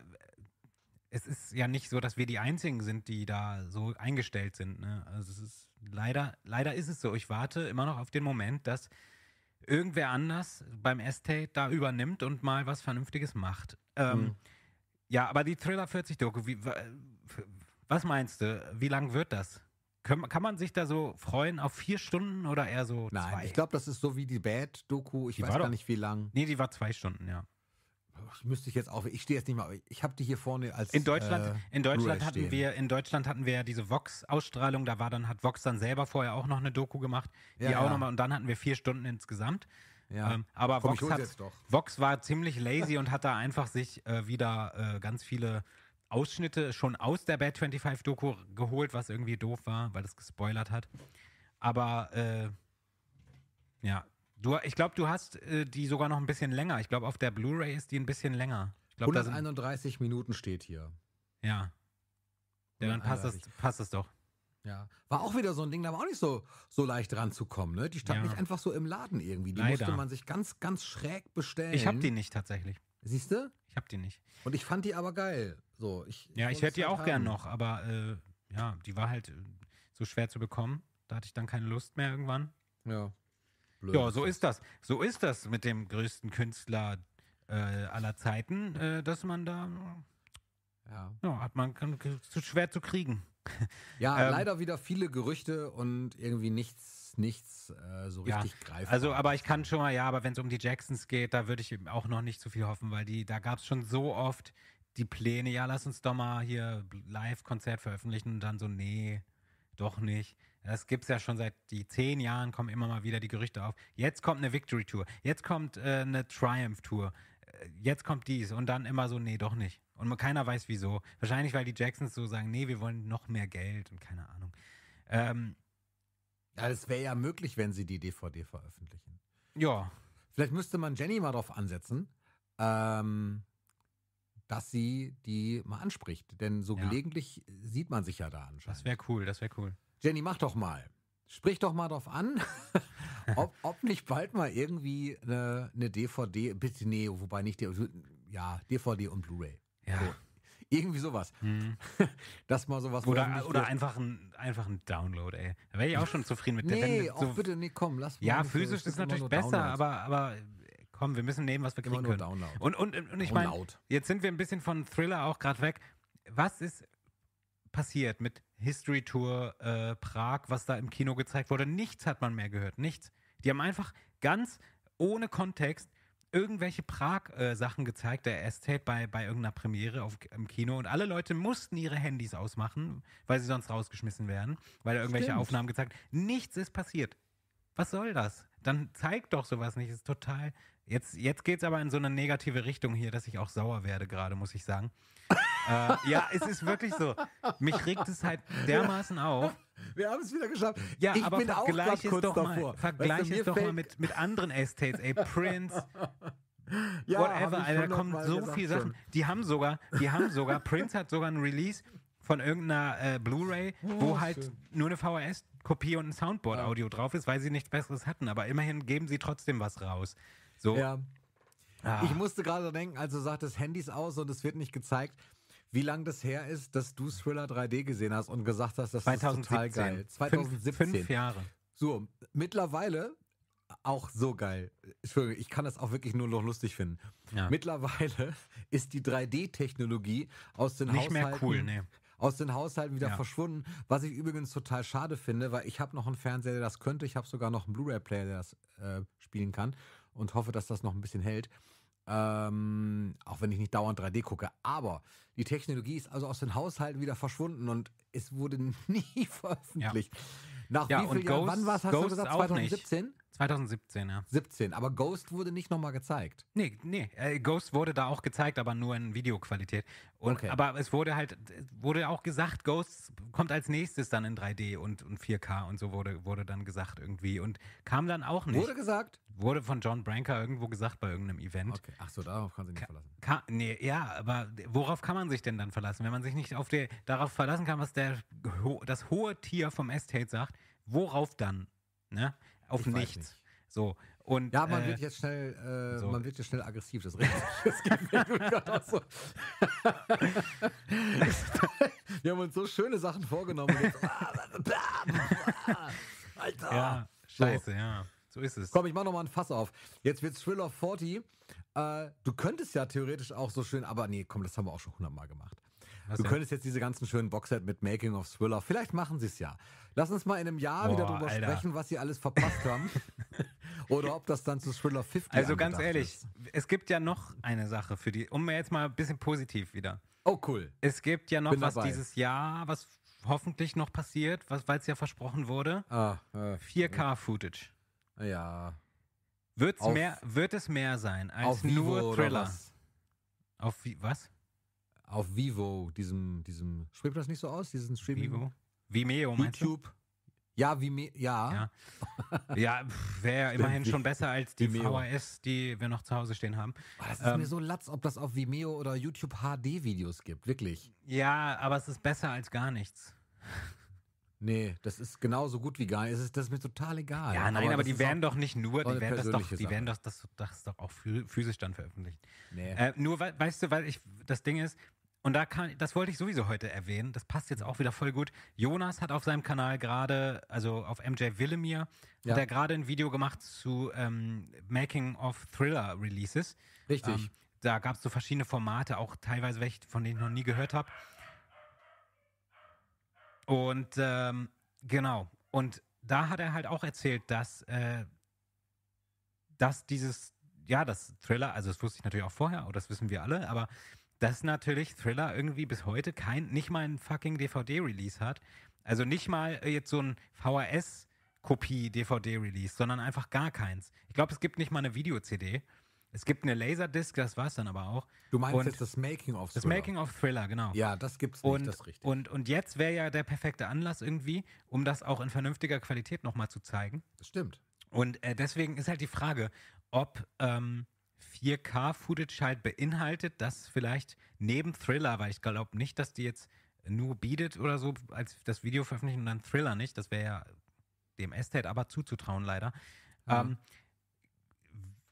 es ist ja nicht so, dass wir die Einzigen sind, die da so eingestellt sind. Ne? Also es ist leider, leider ist es so. Ich warte immer noch auf den Moment, dass irgendwer anders beim Estate da übernimmt und mal was Vernünftiges macht. Ähm, mhm. Ja, aber die Thriller 40 Doku, wie, was meinst du? Wie lang wird das? Kann, kann man sich da so freuen auf vier Stunden oder eher so Nein, zwei? ich glaube, das ist so wie die Bad-Doku. Ich die weiß gar doch, nicht, wie lang. Nee, die war zwei Stunden, ja. müsste ich jetzt auch, ich stehe jetzt nicht mal, ich habe die hier vorne als in Deutschland. Äh, in Deutschland hatten stehen. wir, in Deutschland hatten wir ja diese Vox-Ausstrahlung. Da war dann hat Vox dann selber vorher auch noch eine Doku gemacht, die ja, auch ja. nochmal und dann hatten wir vier Stunden insgesamt. Ja. Ähm, aber Vox, hat, Vox war ziemlich lazy und hat da einfach sich äh, wieder äh, ganz viele Ausschnitte schon aus der Bad 25 Doku geholt, was irgendwie doof war, weil das gespoilert hat. Aber äh, ja, du, ich glaube, du hast äh, die sogar noch ein bisschen länger. Ich glaube, auf der Blu-ray ist die ein bisschen länger. Ich glaub, 131 sind, Minuten steht hier. Ja. ja dann passt es, passt es doch. Ja, war auch wieder so ein Ding, da war auch nicht so, so leicht ranzukommen. Ne? Die stand ja. nicht einfach so im Laden irgendwie. Die Leider. musste man sich ganz, ganz schräg bestellen. Ich habe die nicht tatsächlich. Siehst du? Ich habe die nicht. Und ich fand die aber geil. So, ich, ja, ich, hätte die halt auch haben. gern noch, aber äh, ja, die war halt äh, so schwer zu bekommen. Da hatte ich dann keine Lust mehr irgendwann. Ja. Blöd. Ja, so ist das. So ist das mit dem größten Künstler äh, aller Zeiten, äh, dass man da. Ja. ja hat man zu schwer zu kriegen. Ja, ähm, leider wieder viele Gerüchte und irgendwie nichts, nichts äh, so richtig ja, greifbar. Also, aber ich kann schon mal, ja, aber wenn es um die Jacksons geht, da würde ich auch noch nicht so viel hoffen, weil die, da gab es schon so oft die Pläne, ja, lass uns doch mal hier Live-Konzert veröffentlichen und dann so, nee, doch nicht. Das gibt es ja schon seit die zehn Jahren kommen immer mal wieder die Gerüchte auf. Jetzt kommt eine Victory Tour, jetzt kommt äh, eine Triumph Tour, äh, jetzt kommt dies und dann immer so, nee, doch nicht. Und keiner weiß wieso. Wahrscheinlich, weil die Jacksons so sagen, nee, wir wollen noch mehr Geld und keine Ahnung. Ähm, ja, es wäre ja möglich, wenn sie die DVD veröffentlichen. Ja. Vielleicht müsste man Jenny mal drauf ansetzen. Ähm, dass sie die mal anspricht. Denn so ja. gelegentlich sieht man sich ja da anscheinend. Das wäre cool, das wäre cool. Jenny, mach doch mal. Sprich doch mal drauf an, ob, ob, nicht bald mal irgendwie eine, eine, DVD, bitte nee, wobei nicht, ja, DVD und Blu-ray. Ja. So. Also irgendwie sowas. Hm. Das mal sowas. Oder, oder einfach, ein, einfach ein Download, ey. Da wäre ich auch schon zufrieden mit. Nee, der, wenn, so, auch bitte, nee, komm, lass mal. Ja, physisch so, ist natürlich besser, aber, aber komm, wir müssen nehmen, was wir kriegen können. Download. Und, und, und ich meine, jetzt sind wir ein bisschen von Thriller auch gerade weg. Was ist passiert mit History Tour äh, Prag, was da im Kino gezeigt wurde? Nichts hat man mehr gehört, nichts. Die haben einfach ganz ohne Kontext irgendwelche Prag-Sachen äh, gezeigt, der Estate bei, bei irgendeiner Premiere auf, im Kino und alle Leute mussten ihre Handys ausmachen, weil sie sonst rausgeschmissen werden, weil da irgendwelche Stimmt. Aufnahmen gezeigt Nichts ist passiert. Was soll das? Dann zeigt doch sowas nicht. Das ist total Jetzt, jetzt geht es aber in so eine negative Richtung hier, dass ich auch sauer werde gerade, muss ich sagen. äh, ja, es ist wirklich so. Mich regt es halt dermaßen auf. Wir haben es wieder geschafft. Ja, ich aber bin vergleich es doch davor. mal, vergleich weißt du, es doch mal mit, mit anderen Estates. Ey, Prince, ja, whatever, Alter, da kommen so viele Sachen. Schon. Die haben sogar, die haben sogar, Prince hat sogar ein Release von irgendeiner äh, Blu-ray, oh, wo halt schön. nur eine VHS-Kopie und ein Soundboard-Audio ja. drauf ist, weil sie nichts Besseres hatten. Aber immerhin geben sie trotzdem was raus. So. Ja. Ich ah. musste gerade denken, also sagt das Handys aus und es wird nicht gezeigt, wie lang das her ist, dass du Thriller 3D gesehen hast und gesagt hast, das 2017. ist total geil. 2017. Fünf, fünf Jahre. So, mittlerweile auch so geil. Entschuldigung, ich kann das auch wirklich nur noch lustig finden. Ja. Mittlerweile ist die 3D-Technologie aus den Nicht Haushalten, mehr cool, nee. aus den Haushalten wieder ja. verschwunden, was ich übrigens total schade finde, weil ich habe noch einen Fernseher, der das könnte. Ich habe sogar noch einen Blu-ray-Player, der das äh, spielen kann und hoffe, dass das noch ein bisschen hält. Ähm, auch wenn ich nicht dauernd 3D gucke. Aber die Technologie ist also aus den Haushalten wieder verschwunden und es wurde nie veröffentlicht. Ja. Nach ja, wie viel Jahren? Wann war es? Hast Ghost du gesagt? 2017? Nicht. 2017, ja. 17, aber Ghost wurde nicht nochmal gezeigt. Nee, nee, äh, Ghost wurde da auch gezeigt, aber nur in Videoqualität. Und, okay. Aber es wurde halt, wurde auch gesagt, Ghost kommt als nächstes dann in 3D und, und 4K und so wurde, wurde dann gesagt irgendwie und kam dann auch nicht. Wurde gesagt? Wurde von John Branker irgendwo gesagt bei irgendeinem Event. Okay. Ach so, darauf kann sich nicht verlassen. Ka nee, ja, aber worauf kann man sich denn dann verlassen? Wenn man sich nicht auf der, darauf verlassen kann, was der, das hohe Tier vom Estate sagt, worauf dann? Ne? auf ich nichts. Nicht. So. Und, ja, man äh, wird jetzt schnell, äh, so. man wird jetzt schnell aggressiv, das ist richtig. Das geht auch so. Wir haben uns so schöne Sachen vorgenommen. Jetzt, ah, ah, Alter. Ja, scheiße, so. ja. So ist es. Komm, ich mach nochmal ein Fass auf. Jetzt wird Thriller 40. Äh, du könntest ja theoretisch auch so schön, aber nee, komm, das haben wir auch schon hundertmal gemacht. Was du denn? könntest jetzt diese ganzen schönen Boxset mit Making of Thriller, vielleicht machen sie es ja. Lass uns mal in einem Jahr Boah, wieder drüber Alter. sprechen, was sie alles verpasst haben. Oder ob das dann zu Thriller 50 Also ganz ehrlich, ist. es gibt ja noch eine Sache für die, um jetzt mal ein bisschen positiv wieder. Oh cool. Es gibt ja noch Bin was dabei. dieses Jahr, was hoffentlich noch passiert, weil es ja versprochen wurde. Ah, äh, 4K-Footage. Ja. Wird's auf, mehr, wird es mehr sein als nur Thriller? Auf wie, was? Auf Vivo, diesem, diesem, spricht das nicht so aus, diesen Streaming? Vivo? Vimeo, meinst YouTube. Du? Ja, Vimeo, ja. Ja, ja wäre immerhin schon besser als die Vimeo. VHS, die wir noch zu Hause stehen haben. Oh, das ist ähm, mir so latz, ob das auf Vimeo oder YouTube HD-Videos gibt, wirklich. Ja, aber es ist besser als gar nichts. Nee, das ist genauso gut wie gar nichts. Das ist, das ist mir total egal. Ja, nein, aber, aber die werden doch nicht nur, die werden das doch, die werden das, das, das doch auch physisch dann veröffentlicht. Nee. Äh, nur, weißt du, weil ich, das Ding ist, und da kann, das wollte ich sowieso heute erwähnen. Das passt jetzt auch wieder voll gut. Jonas hat auf seinem Kanal gerade, also auf MJ Willemir, ja. hat er gerade ein Video gemacht zu ähm, Making of Thriller Releases. Richtig. Ähm, da gab es so verschiedene Formate, auch teilweise welche, von denen ich noch nie gehört habe. Und ähm, genau. Und da hat er halt auch erzählt, dass, äh, dass dieses, ja, das Thriller, also das wusste ich natürlich auch vorher, oder das wissen wir alle, aber dass natürlich Thriller irgendwie bis heute kein, nicht mal ein fucking DVD-Release hat. Also nicht mal äh, jetzt so ein VHS-Kopie-DVD-Release, sondern einfach gar keins. Ich glaube, es gibt nicht mal eine Video-CD. Es gibt eine Laserdisc, das war es dann aber auch. Du meinst und jetzt das Making of Thriller? Das Making of Thriller, genau. Ja, das gibt's nicht, und, das richtig. Und, und jetzt wäre ja der perfekte Anlass irgendwie, um das auch in vernünftiger Qualität nochmal zu zeigen. Das stimmt. Und äh, deswegen ist halt die Frage, ob ähm, 4K-Footage halt beinhaltet, das vielleicht neben Thriller, weil ich glaube nicht, dass die jetzt nur bietet oder so als das Video veröffentlichen und dann Thriller nicht, das wäre ja dem Estate aber zuzutrauen leider. Mhm. Ähm,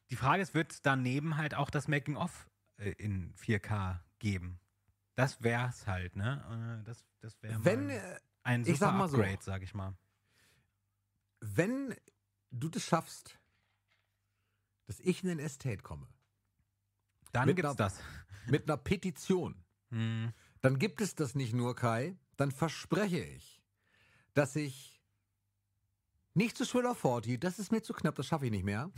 die Frage ist, wird es daneben halt auch das Making-of äh, in 4K geben? Das wäre es halt, ne? Äh, das, das wäre Wenn, äh, ein super ich sag Upgrade, so, sag ich mal. Wenn du das schaffst, dass ich in den Estate komme. Dann gibt es das. Mit einer Petition. Hm. Dann gibt es das nicht nur, Kai. Dann verspreche ich, dass ich nicht zu Thriller 40, das ist mir zu knapp, das schaffe ich nicht mehr.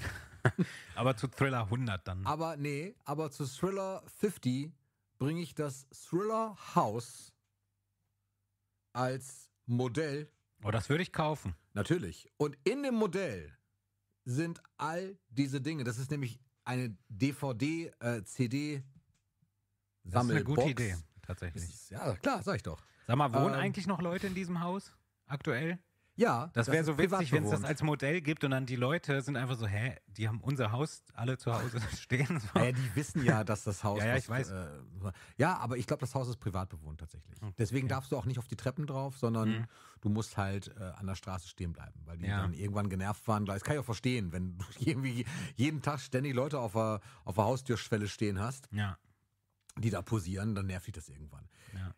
aber zu Thriller 100 dann. Aber nee, aber zu Thriller 50 bringe ich das Thriller House als Modell. Oh, das würde ich kaufen. Natürlich. Und in dem Modell sind all diese Dinge. Das ist nämlich eine DVD, äh, CD, Sammelbox. Das ist eine gute Idee, tatsächlich. Ist, ja, klar, sag ich doch. Sag mal, wohnen ähm, eigentlich noch Leute in diesem Haus aktuell? Ja. Das, das wäre so witzig, wenn es das als Modell gibt und dann die Leute sind einfach so, hä, die haben unser Haus alle zu Hause stehen. So. Ja, die wissen ja, dass das Haus. ja, ja, ich weiß. Äh, ja, aber ich glaube, das Haus ist privat bewohnt tatsächlich. Okay. Deswegen darfst du auch nicht auf die Treppen drauf, sondern mhm. du musst halt äh, an der Straße stehen bleiben, weil die ja. dann irgendwann genervt waren. Das kann ich auch verstehen, wenn du irgendwie jeden Tag ständig Leute auf der, auf der Haustürschwelle stehen hast. Ja. Die da posieren, dann nervt dich das irgendwann. Ja.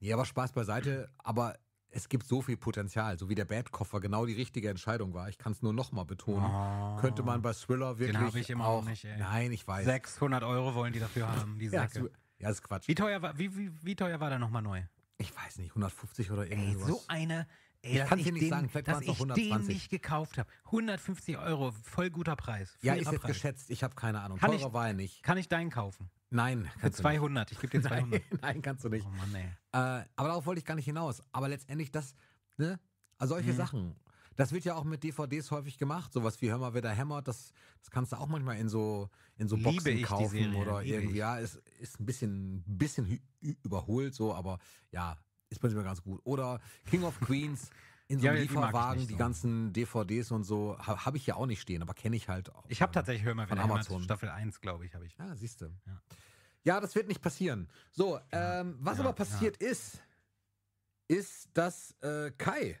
Nee, aber Spaß beiseite. Aber es gibt so viel Potenzial, so wie der Bad-Koffer genau die richtige Entscheidung war. Ich kann es nur nochmal betonen. Oh. Könnte man bei Thriller wirklich. Den habe ich immer auch, nicht, ey. Nein, ich weiß. 600 Euro wollen die dafür haben, die Säcke. Ja, das ist Quatsch. Wie teuer war, wie, wie, wie teuer war der nochmal neu? Ich weiß nicht, 150 oder irgendwas. Ey, so eine. Ey, ich kann dir nicht den, sagen, vielleicht waren es auch 120. Dass ich den nicht gekauft habe. 150 Euro, voll guter Preis. ja, ist jetzt Preis. geschätzt. Ich habe keine Ahnung. Kann Teurer ich, war er nicht. Kann ich deinen kaufen? Nein. Für 200, ich gebe dir 200. Nein, nein, kannst du nicht. Oh Mann, ey. Äh, aber darauf wollte ich gar nicht hinaus. Aber letztendlich das, ne? Also solche mhm. Sachen. Das wird ja auch mit DVDs häufig gemacht. Sowas wie Hör mal, wer da hämmert, das, das kannst du auch manchmal in so, in so Liebe Boxen kaufen oder Liebe irgendwie. Ich. Ja, ist, ist ein bisschen, bisschen überholt so, aber ja, ist prinzipiell ganz gut. Oder King of Queens. in so einem ja, Lieferwagen die, so. ganzen DVDs und so habe hab ich ja auch nicht stehen, aber kenne ich halt auch. Ich habe tatsächlich Hör mal von Amazon. Staffel 1, glaube ich, habe ich. Ah, siehst du. Ja. ja. das wird nicht passieren. So, ja. ähm, was aber passiert ist, ist, dass äh, Kai,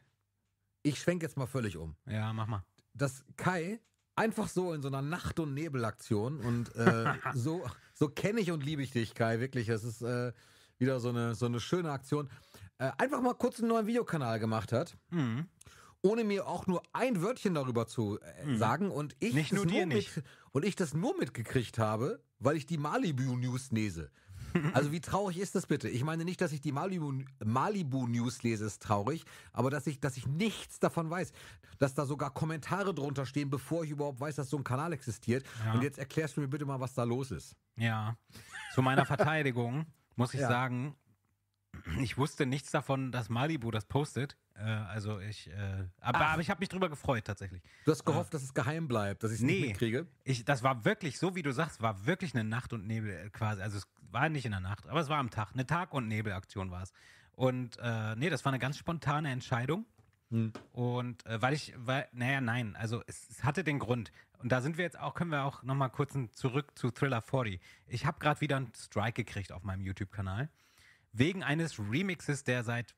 ich schwenke jetzt mal völlig um. Ja, mach mal. Dass Kai einfach so in so einer Nacht- und Nebelaktion und äh, so, so kenne ich und liebe ich dich, Kai, wirklich. Es ist äh, wieder so eine, so eine schöne Aktion äh, einfach mal kurz einen neuen Videokanal gemacht hat. Mhm. Ohne mir auch nur ein Wörtchen darüber zu äh, mhm. sagen und ich, nicht nur dir nur nicht. Mit, und ich das nur mitgekriegt habe, weil ich die Malibu News lese. Also wie traurig ist das bitte? Ich meine nicht, dass ich die Malibu, Malibu News lese, ist traurig, aber dass ich, dass ich nichts davon weiß, dass da sogar Kommentare drunter stehen, bevor ich überhaupt weiß, dass so ein Kanal existiert. Ja. Und jetzt erklärst du mir bitte mal, was da los ist. Ja. Zu meiner Verteidigung muss ich ja. sagen, ich wusste nichts davon, dass Malibu das postet. Äh, also ich, äh, aber, aber, ich habe mich drüber gefreut tatsächlich. Du hast äh, gehofft, äh, dass es geheim bleibt, dass ich es nee, nicht kriege. Ich, das war wirklich so, wie du sagst, war wirklich eine Nacht und Nebel äh, quasi. Also es war nicht in der Nacht, aber es war am Tag. Eine Tag und Nebel-Aktion war es. Und äh, nee, das war eine ganz spontane Entscheidung. Hm. Und weil ich, weil, naja, nein, also es, es, hatte den Grund. Und da sind wir jetzt auch, können wir auch nochmal kurz zurück zu Thriller 40. Ich habe gerade wieder einen Strike gekriegt auf meinem YouTube-Kanal wegen eines Remixes, der seit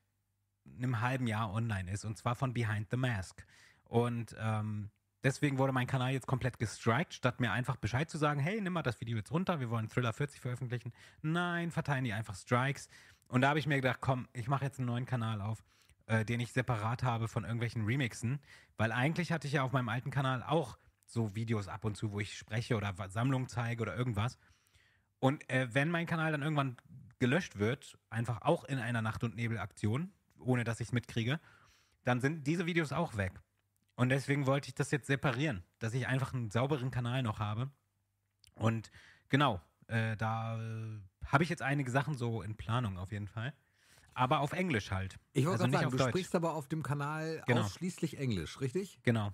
einem halben Jahr online ist, und zwar von Behind the Mask. Und ähm, deswegen wurde mein Kanal jetzt komplett gestrikt, statt mir einfach Bescheid zu sagen, hey, nimm mal das Video jetzt runter, wir wollen Thriller 40 veröffentlichen. Nein, verteilen die einfach Strikes. Und da habe ich mir gedacht, komm, ich mache jetzt einen neuen Kanal auf, äh, den ich separat habe von irgendwelchen Remixen, weil eigentlich hatte ich ja auf meinem alten Kanal auch so Videos ab und zu, wo ich spreche oder Sammlung zeige oder irgendwas. Und äh, wenn mein Kanal dann irgendwann gelöscht wird, einfach auch in einer Nacht- und Nebelaktion, ohne dass ich es mitkriege, dann sind diese Videos auch weg. Und deswegen wollte ich das jetzt separieren, dass ich einfach einen sauberen Kanal noch habe. Und genau, äh, da äh, habe ich jetzt einige Sachen so in Planung auf jeden Fall. Aber auf Englisch halt. Ich wollte also sagen, du Deutsch. sprichst aber auf dem Kanal genau. ausschließlich Englisch, richtig? Genau.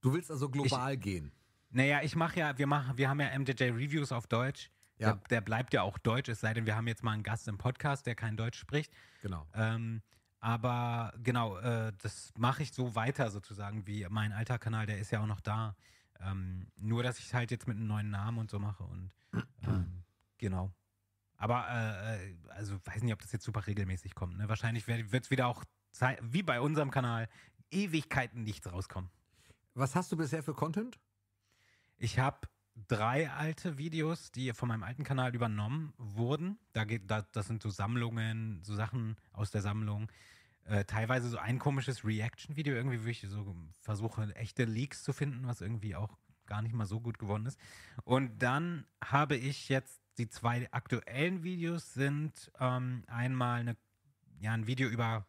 Du willst also global ich, gehen. Naja, ich mache ja, wir machen, wir haben ja MDJ Reviews auf Deutsch. Ja. Der, der, bleibt ja auch deutsch, es sei denn, wir haben jetzt mal einen Gast im Podcast, der kein Deutsch spricht. Genau. Ähm, aber genau, äh, das mache ich so weiter sozusagen wie mein alter Kanal, der ist ja auch noch da. Ähm, nur, dass ich es halt jetzt mit einem neuen Namen und so mache und ähm, genau. Aber äh, äh, also weiß nicht, ob das jetzt super regelmäßig kommt. Ne? Wahrscheinlich wird es wieder auch wie bei unserem Kanal Ewigkeiten nichts rauskommen. Was hast du bisher für Content? Ich habe drei alte Videos, die von meinem alten Kanal übernommen wurden. Da geht, da, das sind so Sammlungen, so Sachen aus der Sammlung. Äh, teilweise so ein komisches Reaction-Video, irgendwie, wo ich so versuche, echte Leaks zu finden, was irgendwie auch gar nicht mal so gut geworden ist. Und dann habe ich jetzt die zwei aktuellen Videos sind ähm, einmal eine, ja, ein Video über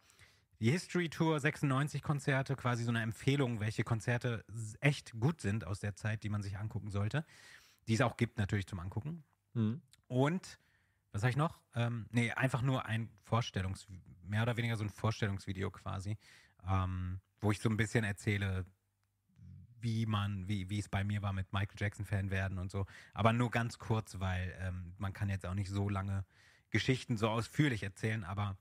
die History Tour 96 Konzerte, quasi so eine Empfehlung, welche Konzerte echt gut sind aus der Zeit, die man sich angucken sollte. Die es auch gibt natürlich zum Angucken. Mhm. Und was habe ich noch? Ähm, nee, einfach nur ein Vorstellungs, mehr oder weniger so ein Vorstellungsvideo quasi, ähm, wo ich so ein bisschen erzähle, wie man, wie, wie es bei mir war mit Michael Jackson-Fan werden und so. Aber nur ganz kurz, weil ähm, man kann jetzt auch nicht so lange Geschichten so ausführlich erzählen, aber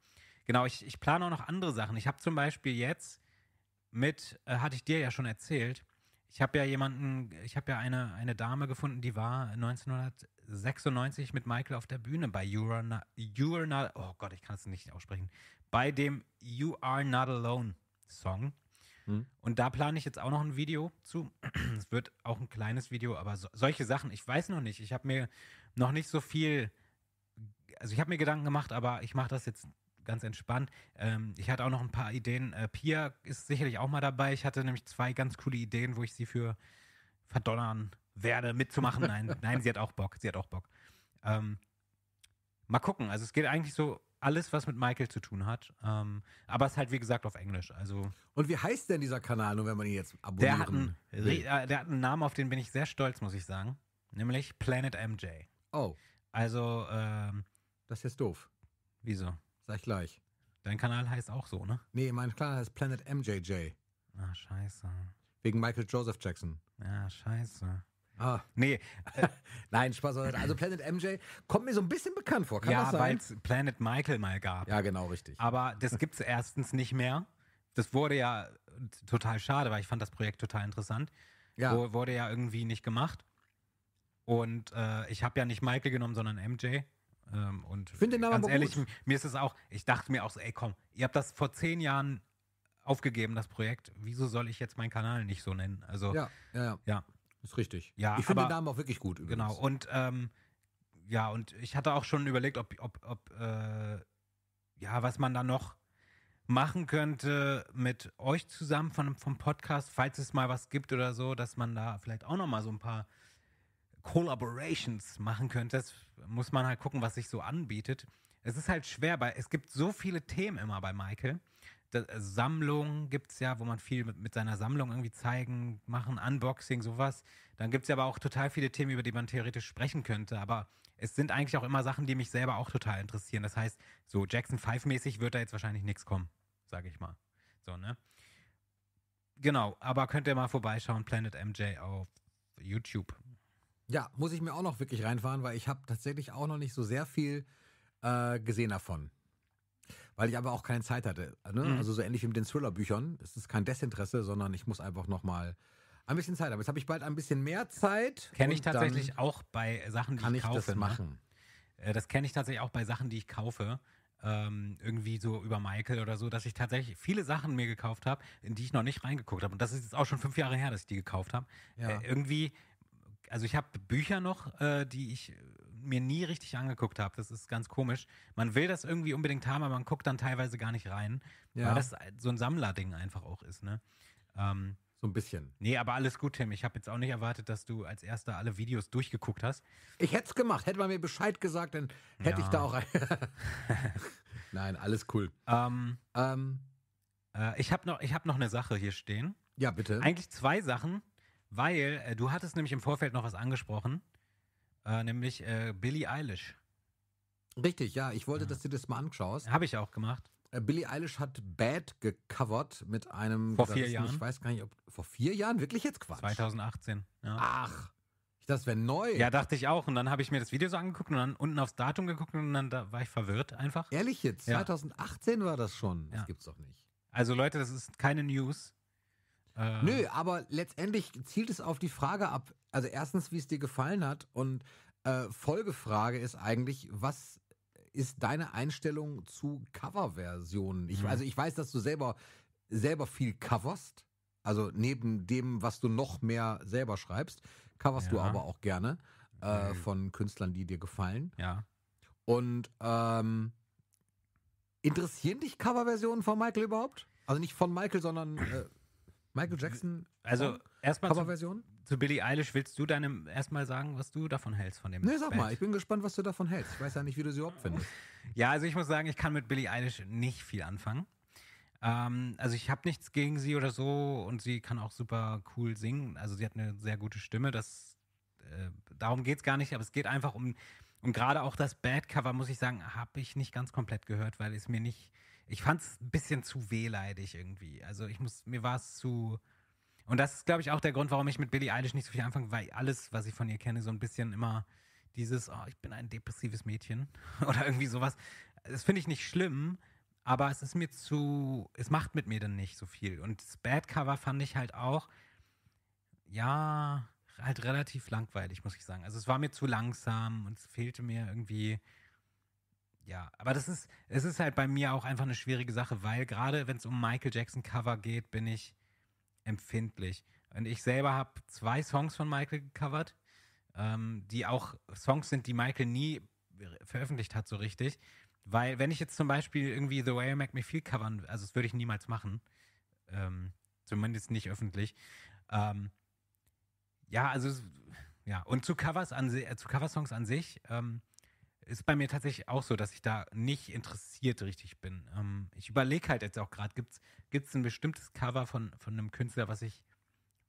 Genau, ich, ich plane auch noch andere Sachen. Ich habe zum Beispiel jetzt mit, äh, hatte ich dir ja schon erzählt, ich habe ja jemanden, ich habe ja eine, eine Dame gefunden, die war 1996 mit Michael auf der Bühne bei You Are Not, you Are Not oh Gott, ich kann es nicht aussprechen, bei dem You Are Not Alone Song. Hm. Und da plane ich jetzt auch noch ein Video zu. Es wird auch ein kleines Video, aber so, solche Sachen, ich weiß noch nicht. Ich habe mir noch nicht so viel, also ich habe mir Gedanken gemacht, aber ich mache das jetzt ganz entspannt. Ähm, ich hatte auch noch ein paar Ideen. Äh, Pia ist sicherlich auch mal dabei. Ich hatte nämlich zwei ganz coole Ideen, wo ich sie für verdonnern werde, mitzumachen. Nein, nein, sie hat auch Bock. Sie hat auch Bock. Ähm, mal gucken. Also es geht eigentlich so alles, was mit Michael zu tun hat. Ähm, aber es ist halt, wie gesagt, auf Englisch. Also Und wie heißt denn dieser Kanal, wenn man ihn jetzt abonnieren der hat, einen, will? Äh, der hat einen Namen, auf den bin ich sehr stolz, muss ich sagen. Nämlich Planet MJ. Oh. Also, ähm, Das ist jetzt doof. Wieso? Sag ich gleich. Dein Kanal heißt auch so, ne? Nee, mein Kanal heißt Planet MJJ. Ah, scheiße. Wegen Michael Joseph Jackson. Ja, scheiße. Ah. Nee. Äh, Nein, Spaß. Also Planet MJ kommt mir so ein bisschen bekannt vor. Kann ja, weil es Planet Michael mal gab. Ja, genau, richtig. Aber das gibt es erstens nicht mehr. Das wurde ja total schade, weil ich fand das Projekt total interessant. Ja. wurde ja irgendwie nicht gemacht. Und äh, ich habe ja nicht Michael genommen, sondern MJ. Ähm, und Finde den aber ganz ehrlich, gut. mir ist es auch, ich dachte mir auch so, ey komm, ihr habt das vor zehn Jahren aufgegeben, das Projekt. Wieso soll ich jetzt meinen Kanal nicht so nennen? Also ja, ja, ja. ja. ist richtig. Ja, ich finde den Namen auch wirklich gut. Übrigens. Genau. Und ähm, ja, und ich hatte auch schon überlegt, ob, ob, ob äh, ja, was man da noch machen könnte mit euch zusammen von, vom Podcast, falls es mal was gibt oder so, dass man da vielleicht auch noch mal so ein paar Collaborations machen könntest, muss man halt gucken, was sich so anbietet. Es ist halt schwer, weil es gibt so viele Themen immer bei Michael. Äh, Sammlung gibt es ja, wo man viel mit, mit, seiner Sammlung irgendwie zeigen, machen, Unboxing, sowas. Dann gibt es ja aber auch total viele Themen, über die man theoretisch sprechen könnte. Aber es sind eigentlich auch immer Sachen, die mich selber auch total interessieren. Das heißt, so Jackson 5-mäßig wird da jetzt wahrscheinlich nichts kommen, sage ich mal. So, ne? Genau, aber könnt ihr mal vorbeischauen, Planet MJ auf YouTube. Ja, muss ich mir auch noch wirklich reinfahren, weil ich habe tatsächlich auch noch nicht so sehr viel äh, gesehen davon. Weil ich aber auch keine Zeit hatte. Ne? Mhm. Also so ähnlich wie mit den Thriller-Büchern. Es ist kein Desinteresse, sondern ich muss einfach nochmal ein bisschen Zeit haben. Jetzt habe ich bald ein bisschen mehr Zeit. Kenne ich tatsächlich auch bei Sachen, die kann ich, kaufe. Ne? Äh, das machen. Ne? Das kenne ich tatsächlich auch bei Sachen, die ich kaufe. Ähm, irgendwie so über Michael oder so, dass ich tatsächlich viele Sachen mir gekauft habe, in die ich noch nicht reingeguckt habe. Und das ist jetzt auch schon fünf Jahre her, dass ich die gekauft habe. Ja. Äh, irgendwie also ich habe Bücher noch, äh, die ich äh, mir nie richtig angeguckt habe. Das ist ganz komisch. Man will das irgendwie unbedingt haben, aber man guckt dann teilweise gar nicht rein, ja. weil das so ein Sammlerding einfach auch ist. Ne? Ähm, so ein bisschen. Nee, aber alles gut, Tim. Ich habe jetzt auch nicht erwartet, dass du als erster alle Videos durchgeguckt hast. Ich hätte es gemacht. Hätte man mir Bescheid gesagt, dann hätte ja. ich da auch. Nein, alles cool. Ähm, ähm, äh, ich habe noch, hab noch eine Sache hier stehen. Ja, bitte. Eigentlich zwei Sachen. Weil äh, du hattest nämlich im Vorfeld noch was angesprochen, äh, nämlich äh, Billie Eilish. Richtig, ja. Ich wollte, ja. dass du das mal anschaust. Habe ich auch gemacht. Äh, Billie Eilish hat Bad gecovert mit einem. Vor vier Jahren. Ich weiß gar nicht, ob. Vor vier Jahren? Wirklich jetzt Quatsch? 2018. Ja. Ach, das wäre neu. Ja, dachte ich auch. Und dann habe ich mir das Video so angeguckt und dann unten aufs Datum geguckt und dann da war ich verwirrt einfach. Ehrlich jetzt? Ja. 2018 war das schon. Das ja. gibt's doch nicht. Also Leute, das ist keine News. Äh, Nö, aber letztendlich zielt es auf die Frage ab. Also erstens, wie es dir gefallen hat und äh, Folgefrage ist eigentlich, was ist deine Einstellung zu Coverversionen? Ich, mhm. also ich weiß, dass du selber selber viel coverst. Also neben dem, was du noch mehr selber schreibst, coverst ja. du aber auch gerne äh, mhm. von Künstlern, die dir gefallen. Ja. Und ähm, interessieren dich Coverversionen von Michael überhaupt? Also nicht von Michael, sondern äh, Michael Jackson. Also erstmal zu, zu Billie Eilish willst du deinem erstmal sagen, was du davon hältst von dem. Nee, sag Band. mal, ich bin gespannt, was du davon hältst. Ich weiß ja nicht, wie du sie überhaupt findest. Ja, also ich muss sagen, ich kann mit Billie Eilish nicht viel anfangen. Ähm, also ich habe nichts gegen sie oder so und sie kann auch super cool singen. Also sie hat eine sehr gute Stimme. Das äh, darum geht's gar nicht, aber es geht einfach um und gerade auch das Bad Cover muss ich sagen, habe ich nicht ganz komplett gehört, weil es mir nicht ich fand es ein bisschen zu wehleidig irgendwie. Also ich muss, mir war es zu. Und das ist, glaube ich, auch der Grund, warum ich mit Billie Eilish nicht so viel anfange, weil alles, was ich von ihr kenne, so ein bisschen immer dieses, oh, ich bin ein depressives Mädchen oder irgendwie sowas. Das finde ich nicht schlimm, aber es ist mir zu, es macht mit mir dann nicht so viel. Und das Bad Cover fand ich halt auch, ja, halt relativ langweilig, muss ich sagen. Also es war mir zu langsam und es fehlte mir irgendwie ja, aber das ist, es ist halt bei mir auch einfach eine schwierige Sache, weil gerade wenn es um Michael Jackson Cover geht, bin ich empfindlich. Und ich selber habe zwei Songs von Michael gecovert, ähm, die auch Songs sind, die Michael nie veröffentlicht hat so richtig. Weil wenn ich jetzt zum Beispiel irgendwie The Way I Make Me Feel covern, also das würde ich niemals machen, ähm, zumindest nicht öffentlich. Ähm, ja, also ja und zu Covers an äh, zu Coversongs an sich. Ähm, ist bei mir tatsächlich auch so, dass ich da nicht interessiert richtig bin. Ähm, ich überlege halt jetzt auch gerade, gibt es ein bestimmtes Cover von, von einem Künstler, was ich,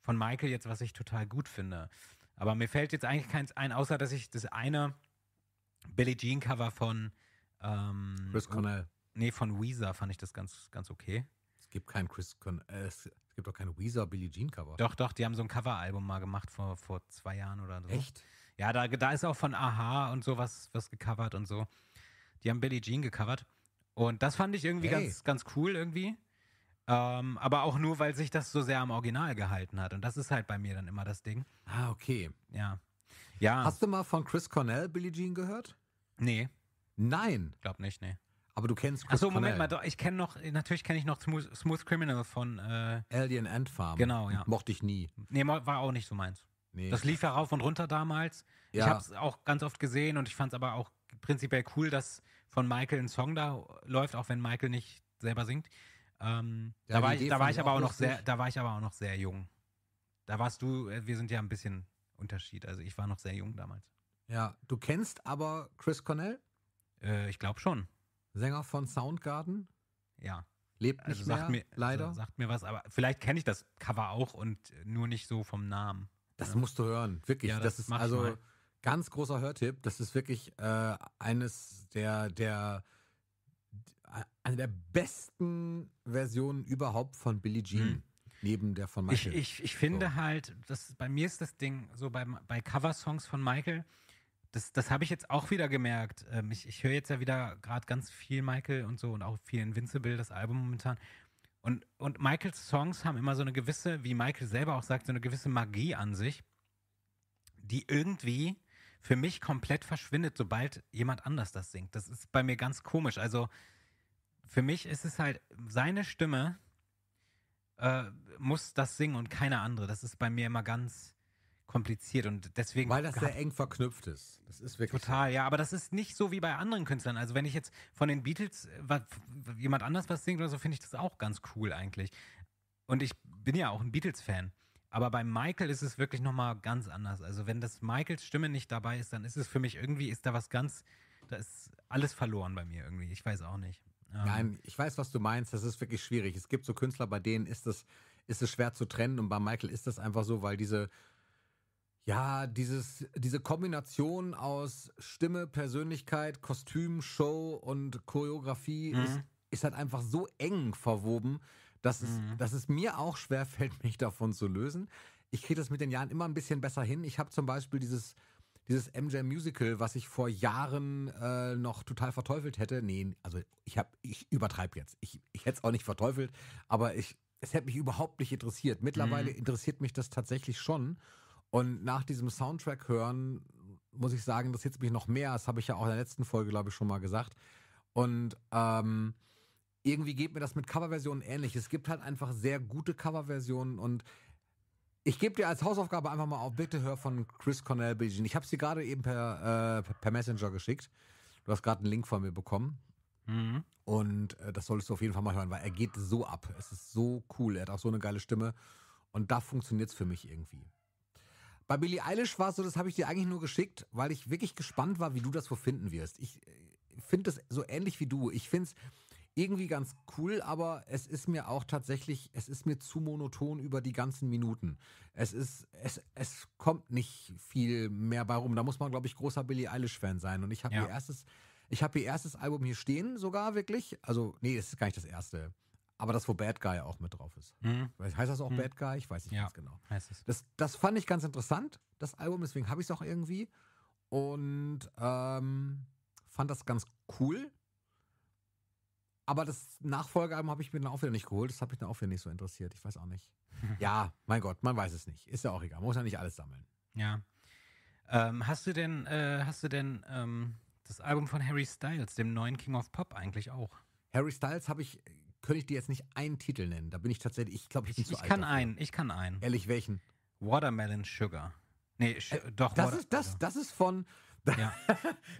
von Michael jetzt, was ich total gut finde. Aber mir fällt jetzt eigentlich keins ein, außer dass ich das eine Billie Jean Cover von ähm, Chris Connell. Nee, von Weezer fand ich das ganz, ganz okay. Es gibt kein Chris Connell. Äh, es gibt auch keine Weezer Billie Jean Cover. Doch, doch, die haben so ein Coveralbum mal gemacht vor, vor zwei Jahren oder so. Echt? Ja, da, da ist auch von Aha und so was, was gecovert und so. Die haben Billie Jean gecovert. Und das fand ich irgendwie hey. ganz, ganz cool irgendwie. Ähm, aber auch nur, weil sich das so sehr am Original gehalten hat. Und das ist halt bei mir dann immer das Ding. Ah, okay. Ja. ja. Hast du mal von Chris Cornell Billie Jean gehört? Nee. Nein. Glaub nicht, nee. Aber du kennst Chris Ach so, Moment Cornell. mal, ich kenne noch, natürlich kenne ich noch Smooth, Smooth Criminal von äh, Alien Ant Farm. Genau, ja. Mochte ich nie. Nee, war auch nicht so meins. Nee. Das lief ja rauf und runter damals. Ja. Ich habe es auch ganz oft gesehen und ich fand es aber auch prinzipiell cool, dass von Michael ein Song da läuft, auch wenn Michael nicht selber singt. Ähm, ja, da war ich, da war ich aber auch noch sehr, da war ich aber auch noch sehr jung. Da warst du, äh, wir sind ja ein bisschen Unterschied. Also ich war noch sehr jung damals. Ja, du kennst aber Chris Cornell? Äh, ich glaube schon. Sänger von Soundgarden? Ja. Lebt nicht also mehr, mir, leider. Also sagt mir was, aber vielleicht kenne ich das Cover auch und nur nicht so vom Namen. Das ja. musst du hören, wirklich. Ja, das, das, ist also ganz großer Hörtipp. Das ist wirklich äh, eines der, der, eine der besten Versionen überhaupt von Billie Jean. Mhm. Neben der von Michael. Ich, ich, ich finde so. halt, das, bei mir ist das Ding, so bei, bei Cover-Songs von Michael, das, das habe ich jetzt auch wieder gemerkt. Ähm, ich ich höre jetzt ja wieder gerade ganz viel Michael und so und auch viel Invincible, das Album momentan. Und, und Michaels Songs haben immer so eine gewisse, wie Michael selber auch sagt, so eine gewisse Magie an sich, die irgendwie für mich komplett verschwindet, sobald jemand anders das singt. Das ist bei mir ganz komisch. Also für mich ist es halt, seine Stimme äh, muss das singen und keine andere. Das ist bei mir immer ganz, kompliziert und deswegen. Weil das sehr eng verknüpft ist. Das ist wirklich. Total, so. ja, aber das ist nicht so wie bei anderen Künstlern. Also wenn ich jetzt von den Beatles äh, was, jemand anders was singt oder so, finde ich das auch ganz cool eigentlich. Und ich bin ja auch ein Beatles-Fan. Aber bei Michael ist es wirklich nochmal ganz anders. Also wenn das Michaels Stimme nicht dabei ist, dann ist es für mich irgendwie, ist da was ganz, da ist alles verloren bei mir irgendwie. Ich weiß auch nicht. Ähm, Nein, ich weiß, was du meinst. Das ist wirklich schwierig. Es gibt so Künstler, bei denen ist es, ist es schwer zu trennen. Und bei Michael ist das einfach so, weil diese ja, dieses, diese Kombination aus Stimme, Persönlichkeit, Kostüm, Show und Choreografie mhm. ist, ist, halt einfach so eng verwoben, dass, mhm. es, dass es mir auch schwerfällt, mich davon zu lösen. Ich kriege das mit den Jahren immer ein bisschen besser hin. Ich habe zum Beispiel dieses, dieses MJ Musical, was ich vor Jahren äh, noch total verteufelt hätte. Nee, also ich habe, ich übertreibe jetzt. Ich, ich hätte es auch nicht verteufelt, aber ich, es hätte mich überhaupt nicht interessiert. Mittlerweile mhm. interessiert mich das tatsächlich schon. Und nach diesem Soundtrack hören, muss ich sagen, das hitzt mich noch mehr. Das habe ich ja auch in der letzten Folge, glaube ich, schon mal gesagt. Und ähm, irgendwie geht mir das mit Coverversionen ähnlich. Es gibt halt einfach sehr gute Coverversionen und ich gebe dir als Hausaufgabe einfach mal auf, bitte hör von Chris Cornell Billie Ich habe sie gerade eben per, äh, per Messenger geschickt. Du hast gerade einen Link von mir bekommen. Mhm. Und äh, das solltest du auf jeden Fall mal hören, weil er geht so ab. Es ist so cool. Er hat auch so eine geile Stimme. Und da funktioniert es für mich irgendwie. Bei Billie Eilish war es so, das habe ich dir eigentlich nur geschickt, weil ich wirklich gespannt war, wie du das wo finden wirst. Ich äh, finde das so ähnlich wie du. Ich finde es irgendwie ganz cool, aber es ist mir auch tatsächlich, es ist mir zu monoton über die ganzen Minuten. Es ist, es, es kommt nicht viel mehr bei rum. Da muss man, glaube ich, großer Billie Eilish-Fan sein. Und ich habe ja. ihr erstes, ich habe ihr erstes Album hier stehen, sogar wirklich. Also, nee, es ist gar nicht das erste aber das, wo Bad Guy auch mit drauf ist. Mhm. Heißt das auch mhm. Bad Guy? Ich weiß nicht ja, ganz genau. Heißt es. Das, das fand ich ganz interessant, das Album, deswegen habe ich es auch irgendwie. Und ähm, fand das ganz cool. Aber das Nachfolgealbum habe ich mir dann auch wieder nicht geholt. Das habe ich dann auch wieder nicht so interessiert. Ich weiß auch nicht. ja, mein Gott, man weiß es nicht. Ist ja auch egal. Man muss ja nicht alles sammeln. Ja. Ähm, hast du denn, äh, hast du denn ähm, das Album von Harry Styles, dem neuen King of Pop, eigentlich auch? Harry Styles habe ich könnte ich dir jetzt nicht einen Titel nennen. Da bin ich tatsächlich, ich glaube, ich bin ich, zu ich alt. Ich kann dafür. einen, ich kann einen. Ehrlich, welchen? Watermelon Sugar. Nee, sh äh, doch. Das ist, das, also. das ist von, ja.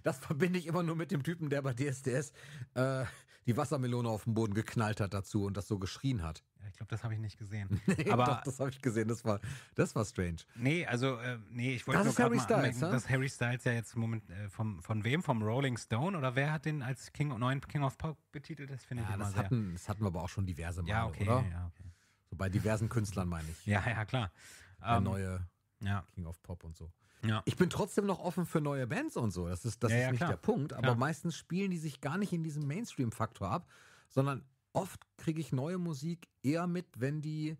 das verbinde ich immer nur mit dem Typen, der bei DSDS äh, die Wassermelone auf den Boden geknallt hat dazu und das so geschrien hat. Ja, ich glaube, das habe ich nicht gesehen. nee, aber doch, das habe ich gesehen. Das war, das war strange. Nee, also, äh, nee, ich wollte nur gerade mal ne? dass Harry Styles ja jetzt Moment, äh, vom, von wem? Vom Rolling Stone? Oder wer hat den als King, neuen King of Pop betitelt? Das finde ja, ich immer das sehr... Hatten, das hatten wir aber auch schon diverse Male, ja, okay, oder? Ja, okay. So bei diversen Künstlern meine ich. Ja, ja, klar. Der um, ähm, neue ja. King of Pop und so. Ja. Ich bin trotzdem noch offen für neue Bands und so. Das ist, das ja, ist ja, nicht klar. der Punkt. Aber klar. meistens spielen die sich gar nicht in diesem Mainstream-Faktor ab, sondern oft kriege ich neue Musik eher mit, wenn die,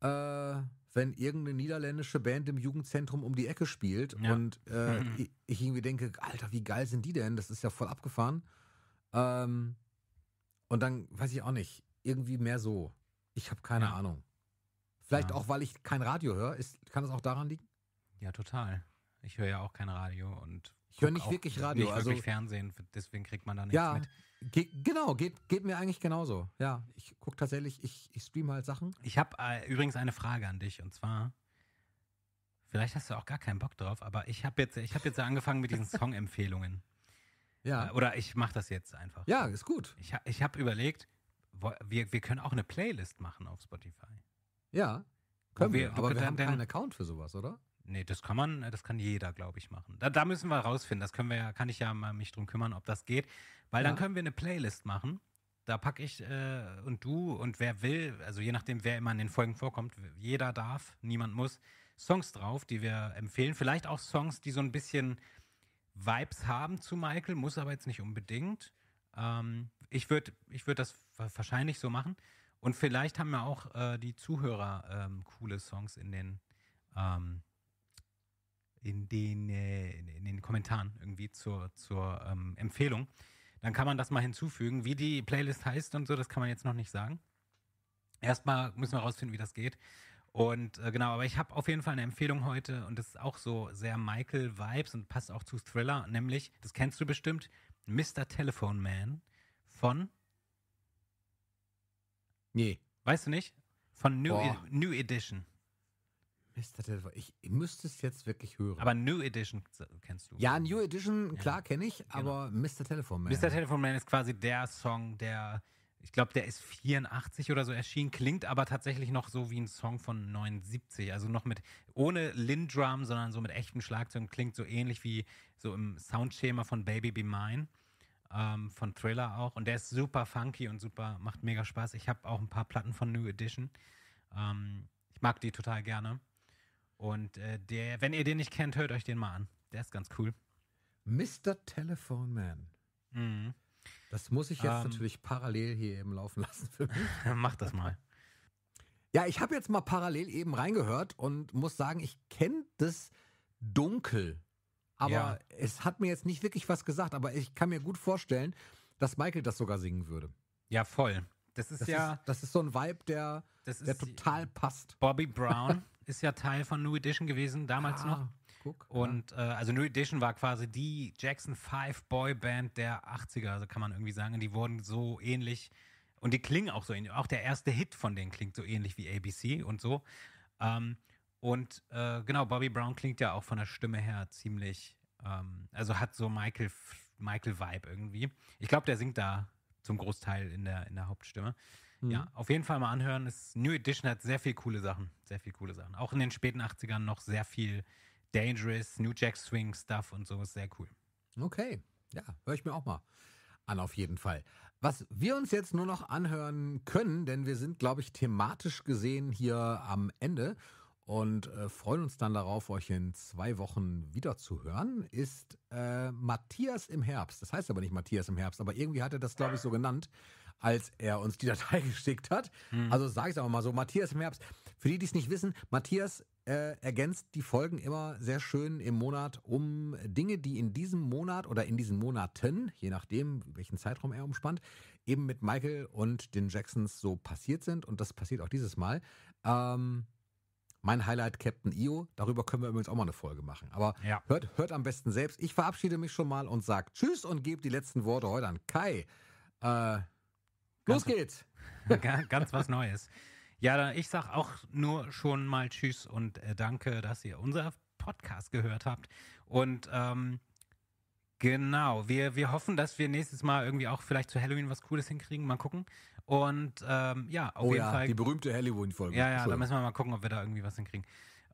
äh, wenn irgendeine niederländische Band im Jugendzentrum um die Ecke spielt und äh, mhm. ich irgendwie denke, Alter, wie geil sind die denn? Das ist ja voll abgefahren. Ähm, und dann weiß ich auch nicht, irgendwie mehr so. Ich habe keine Ahnung. Vielleicht auch, weil ich kein Radio höre. kann das auch daran liegen? Ja, total. Ich höre ja auch kein Radio und ich höre nicht wirklich Radio, nicht also wirklich Fernsehen, deswegen kriegt man da nichts ja, mit. Ge genau, geht, geht mir eigentlich genauso. Ja, ich gucke tatsächlich, ich, ich streame halt Sachen. Ich habe äh, übrigens eine Frage an dich und zwar, vielleicht hast du auch gar keinen Bock drauf, aber ich habe jetzt, ich hab jetzt angefangen mit diesen Song-Empfehlungen. Ja. Äh, oder ich mache das jetzt einfach. Ja, ist gut. Ich, ich habe überlegt, wir, wir können auch eine Playlist machen auf Spotify. Ja, können wir, wir. Aber wir haben keinen Account für sowas, oder? Nee, das kann man, das kann jeder, glaube ich, machen. Da, da, müssen wir rausfinden. Das können wir ja, kann ich ja mal mich drum kümmern, ob das geht. Weil ja. dann können wir eine Playlist machen. Da packe ich äh, und du und wer will, also je nachdem, wer immer in den Folgen vorkommt, jeder darf, niemand muss, Songs drauf, die wir empfehlen. Vielleicht auch Songs, die so ein bisschen Vibes haben zu Michael, muss aber jetzt nicht unbedingt. Ähm, ich würde ich würd das wahrscheinlich so machen. Und vielleicht haben ja auch äh, die Zuhörer ähm, coole Songs in den ähm, in den, äh, in den Kommentaren irgendwie zur, zur ähm, Empfehlung. Dann kann man das mal hinzufügen. Wie die Playlist heißt und so, das kann man jetzt noch nicht sagen. Erstmal müssen wir rausfinden, wie das geht. Und äh, genau, aber ich habe auf jeden Fall eine Empfehlung heute und das ist auch so sehr Michael Vibes und passt auch zu Thriller, nämlich, das kennst du bestimmt, Mr. Telephone Man von. Nee. Weißt du nicht? Von New, e New Edition. Mr. Delver. Ich, ich müsste es jetzt wirklich hören. Aber New Edition kennst du. Ja, New Edition, klar ja. kenne ich, genau. aber genau. Mr. Telephone Man. Mr. Telephone Man ist quasi der Song, der, ich glaube, der ist 84 oder so erschienen, klingt aber tatsächlich noch so wie ein Song von 79. Also noch mit, ohne Lindrum, sondern so mit echtem Schlagzeug, klingt so ähnlich wie so im Soundschema von Baby Be Mine. Ähm, von Thriller auch. Und der ist super funky und super, macht mega Spaß. Ich habe auch ein paar Platten von New Edition. Ähm, ich mag die total gerne. Und äh, der, wenn ihr den nicht kennt, hört euch den mal an. Der ist ganz cool. Mr. Telephone Man. Mhm. Das muss ich jetzt ähm, natürlich parallel hier eben laufen lassen für mich. Mach das mal. Ja, ich habe jetzt mal parallel eben reingehört und muss sagen, ich kenne das dunkel. Aber ja. es hat mir jetzt nicht wirklich was gesagt, aber ich kann mir gut vorstellen, dass Michael das sogar singen würde. Ja, voll. Das ist das ja. Ist, das ist so ein Vibe, der, der total passt. Bobby Brown ist ja Teil von New Edition gewesen, damals ah, noch. Guck, und ja. äh, also New Edition war quasi die Jackson 5 Boy Band der 80er, also kann man irgendwie sagen. Und die wurden so ähnlich und die klingen auch so ähnlich. Auch der erste Hit von denen klingt so ähnlich wie ABC und so. Ähm, und äh, genau, Bobby Brown klingt ja auch von der Stimme her ziemlich, ähm, also hat so Michael, Michael Vibe irgendwie. Ich glaube, der singt da zum Großteil in der, in der Hauptstimme. Mhm. Ja, auf jeden Fall mal anhören. Es, New Edition hat sehr viel coole Sachen. Sehr viel coole Sachen. Auch in den späten 80ern noch sehr viel Dangerous, New Jack Swing Stuff und sowas. sehr cool. Okay. Ja, höre ich mir auch mal an, auf jeden Fall. Was wir uns jetzt nur noch anhören können, denn wir sind, glaube ich, thematisch gesehen hier am Ende und äh, freuen uns dann darauf, euch in zwei Wochen wiederzuhören, ist äh, Matthias im Herbst. Das heißt aber nicht Matthias im Herbst, aber irgendwie hat er das, glaube ich, so genannt als er uns die Datei geschickt hat. Hm. Also sage ich es auch mal so, Matthias Merps, für die, die es nicht wissen, Matthias äh, ergänzt die Folgen immer sehr schön im Monat um Dinge, die in diesem Monat oder in diesen Monaten, je nachdem, welchen Zeitraum er umspannt, eben mit Michael und den Jacksons so passiert sind. Und das passiert auch dieses Mal. Ähm, mein Highlight Captain Io, darüber können wir übrigens auch mal eine Folge machen. Aber ja. hört, hört am besten selbst. Ich verabschiede mich schon mal und sage Tschüss und gebe die letzten Worte heute an Kai. Äh, Los geht's. ganz was Neues. Ja, ich sag auch nur schon mal Tschüss und äh, danke, dass ihr unser Podcast gehört habt. Und ähm, genau, wir, wir hoffen, dass wir nächstes Mal irgendwie auch vielleicht zu Halloween was Cooles hinkriegen. Mal gucken. Und ähm, ja, auf oh jeden ja, Fall. Die berühmte Halloween-Folge. Ja, ja, da müssen wir mal gucken, ob wir da irgendwie was hinkriegen.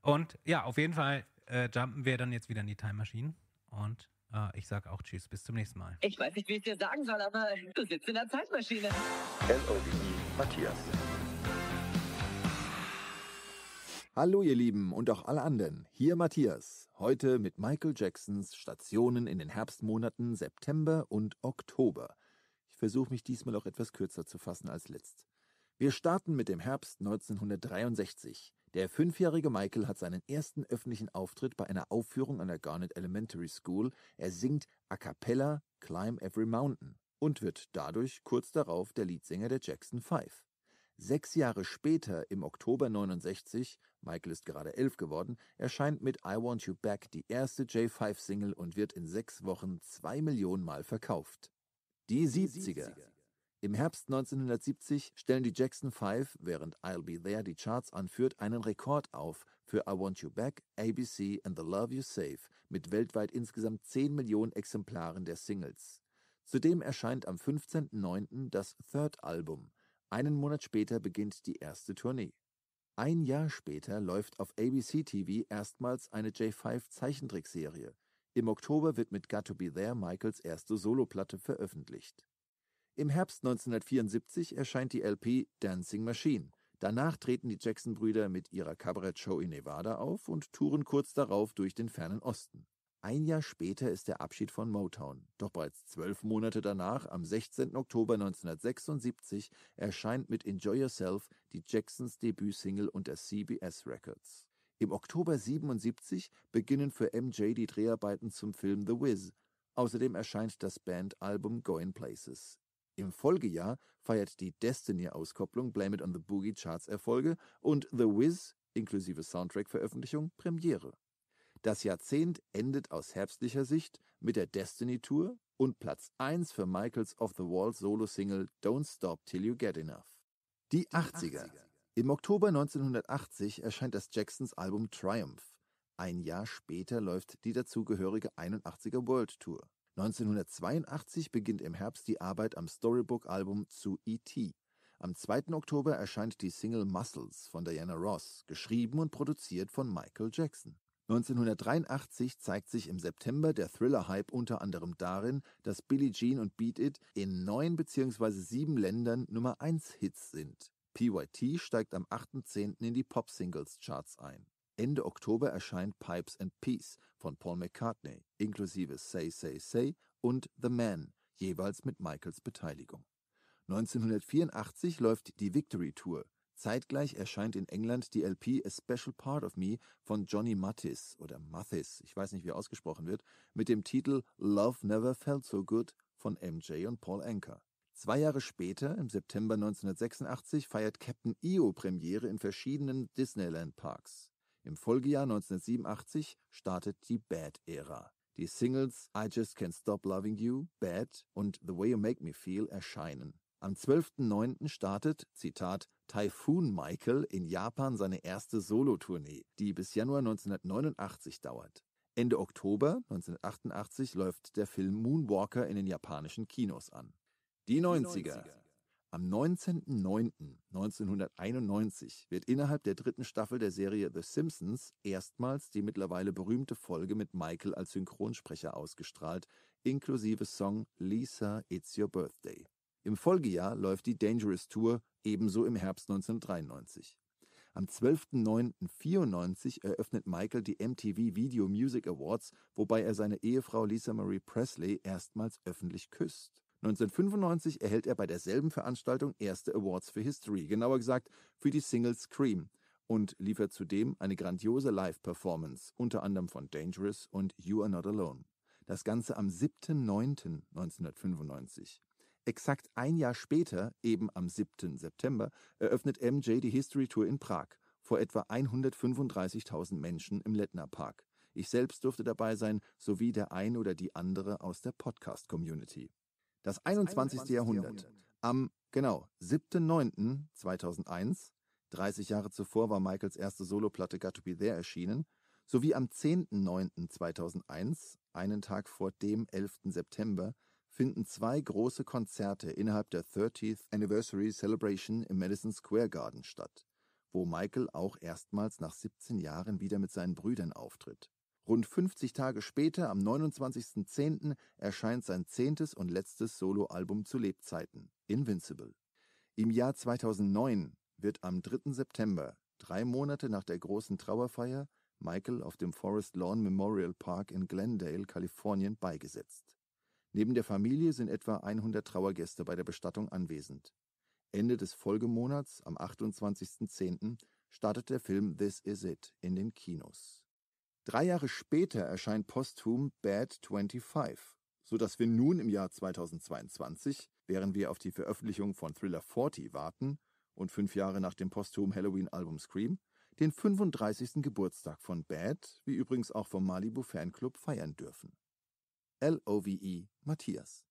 Und ja, auf jeden Fall äh, jumpen wir dann jetzt wieder in die Time Machine und Ah, ich sage auch Tschüss, bis zum nächsten Mal. Ich weiß nicht, wie ich dir sagen soll, aber du sitzt in der Zeitmaschine. LODI Matthias. Hallo ihr Lieben und auch alle anderen, hier Matthias. Heute mit Michael Jacksons Stationen in den Herbstmonaten September und Oktober. Ich versuche mich diesmal auch etwas kürzer zu fassen als letzt. Wir starten mit dem Herbst 1963. Der fünfjährige Michael hat seinen ersten öffentlichen Auftritt bei einer Aufführung an der Garnet Elementary School. Er singt a cappella Climb Every Mountain und wird dadurch kurz darauf der Leadsänger der Jackson Five. Sechs Jahre später, im Oktober 69, Michael ist gerade elf geworden, erscheint mit I Want You Back die erste J5-Single und wird in sechs Wochen zwei Millionen Mal verkauft. Die 70er. Im Herbst 1970 stellen die Jackson 5, während I'll Be There die Charts anführt, einen Rekord auf für I Want You Back, ABC and The Love You Save mit weltweit insgesamt 10 Millionen Exemplaren der Singles. Zudem erscheint am 15.09. das Third Album. Einen Monat später beginnt die erste Tournee. Ein Jahr später läuft auf ABC TV erstmals eine J5 Zeichentrickserie. Im Oktober wird mit Got to Be There Michaels erste Soloplatte veröffentlicht. Im Herbst 1974 erscheint die LP Dancing Machine. Danach treten die Jackson-Brüder mit ihrer Kabarettshow in Nevada auf und touren kurz darauf durch den fernen Osten. Ein Jahr später ist der Abschied von Motown, doch bereits zwölf Monate danach, am 16. Oktober 1976, erscheint mit Enjoy Yourself die Jacksons Debütsingle unter CBS Records. Im Oktober 77 beginnen für MJ die Dreharbeiten zum Film The Wiz, Außerdem erscheint das Bandalbum Going Places. Im Folgejahr feiert die Destiny-Auskopplung Blame It on the Boogie Charts Erfolge und The Wiz inklusive Soundtrack-Veröffentlichung Premiere. Das Jahrzehnt endet aus herbstlicher Sicht mit der Destiny Tour und Platz 1 für Michaels Off the Wall Solo-Single Don't Stop Till You Get Enough. Die 80er. Im Oktober 1980 erscheint das Jacksons Album Triumph. Ein Jahr später läuft die dazugehörige 81er World Tour. 1982 beginnt im Herbst die Arbeit am Storybook-Album zu E.T. Am 2. Oktober erscheint die Single Muscles von Diana Ross, geschrieben und produziert von Michael Jackson. 1983 zeigt sich im September der Thriller-Hype unter anderem darin, dass Billie Jean und Beat It in neun bzw. sieben Ländern Nummer 1 Hits sind. PYT steigt am 8.10. in die Pop-Singles-Charts ein. Ende Oktober erscheint Pipes and Peace von Paul McCartney inklusive Say Say Say und The Man, jeweils mit Michaels Beteiligung. 1984 läuft die Victory Tour. Zeitgleich erscheint in England die LP A Special Part of Me von Johnny Mathis oder Mathis, ich weiß nicht wie ausgesprochen wird, mit dem Titel Love Never Felt So Good von MJ und Paul Anker. Zwei Jahre später, im September 1986, feiert Captain EO Premiere in verschiedenen Disneyland Parks. Im Folgejahr 1987 startet die Bad-Ära. Die Singles I Just Can't Stop Loving You, Bad und The Way You Make Me Feel erscheinen. Am 12.09. startet, Zitat, Typhoon Michael in Japan seine erste Solotournee, die bis Januar 1989 dauert. Ende Oktober 1988 läuft der Film Moonwalker in den japanischen Kinos an. Die 90er. Am 19.09.1991 wird innerhalb der dritten Staffel der Serie The Simpsons erstmals die mittlerweile berühmte Folge mit Michael als Synchronsprecher ausgestrahlt, inklusive Song Lisa, It's Your Birthday. Im Folgejahr läuft die Dangerous Tour, ebenso im Herbst 1993. Am 12.09.94 eröffnet Michael die MTV Video Music Awards, wobei er seine Ehefrau Lisa Marie Presley erstmals öffentlich küsst. 1995 erhält er bei derselben Veranstaltung erste Awards für History, genauer gesagt für die Single Scream und liefert zudem eine grandiose Live-Performance, unter anderem von Dangerous und You Are Not Alone. Das Ganze am 7.9.1995. Exakt ein Jahr später, eben am 7. September, eröffnet MJ die History Tour in Prag vor etwa 135.000 Menschen im Lettner Park. Ich selbst durfte dabei sein, sowie der ein oder die andere aus der Podcast-Community. Das 21. Jahrhundert. Am, genau, 7.9.2001, 30 Jahre zuvor war Michaels erste Soloplatte Got to Be There erschienen, sowie am 10.9.2001, einen Tag vor dem 11. September, finden zwei große Konzerte innerhalb der 30th Anniversary Celebration im Madison Square Garden statt, wo Michael auch erstmals nach 17 Jahren wieder mit seinen Brüdern auftritt Rund 50 Tage später, am 29.10., erscheint sein zehntes und letztes Soloalbum zu Lebzeiten, Invincible. Im Jahr 2009 wird am 3. September, drei Monate nach der großen Trauerfeier, Michael auf dem Forest Lawn Memorial Park in Glendale, Kalifornien, beigesetzt. Neben der Familie sind etwa 100 Trauergäste bei der Bestattung anwesend. Ende des Folgemonats, am 28.10., startet der Film This Is It in den Kinos. Drei Jahre später erscheint posthum Bad 25, so dass wir nun im Jahr 2022, während wir auf die Veröffentlichung von Thriller 40 warten und fünf Jahre nach dem posthum Halloween-Album Scream, den 35. Geburtstag von Bad, wie übrigens auch vom Malibu Fanclub, feiern dürfen. L.O.V.E. Matthias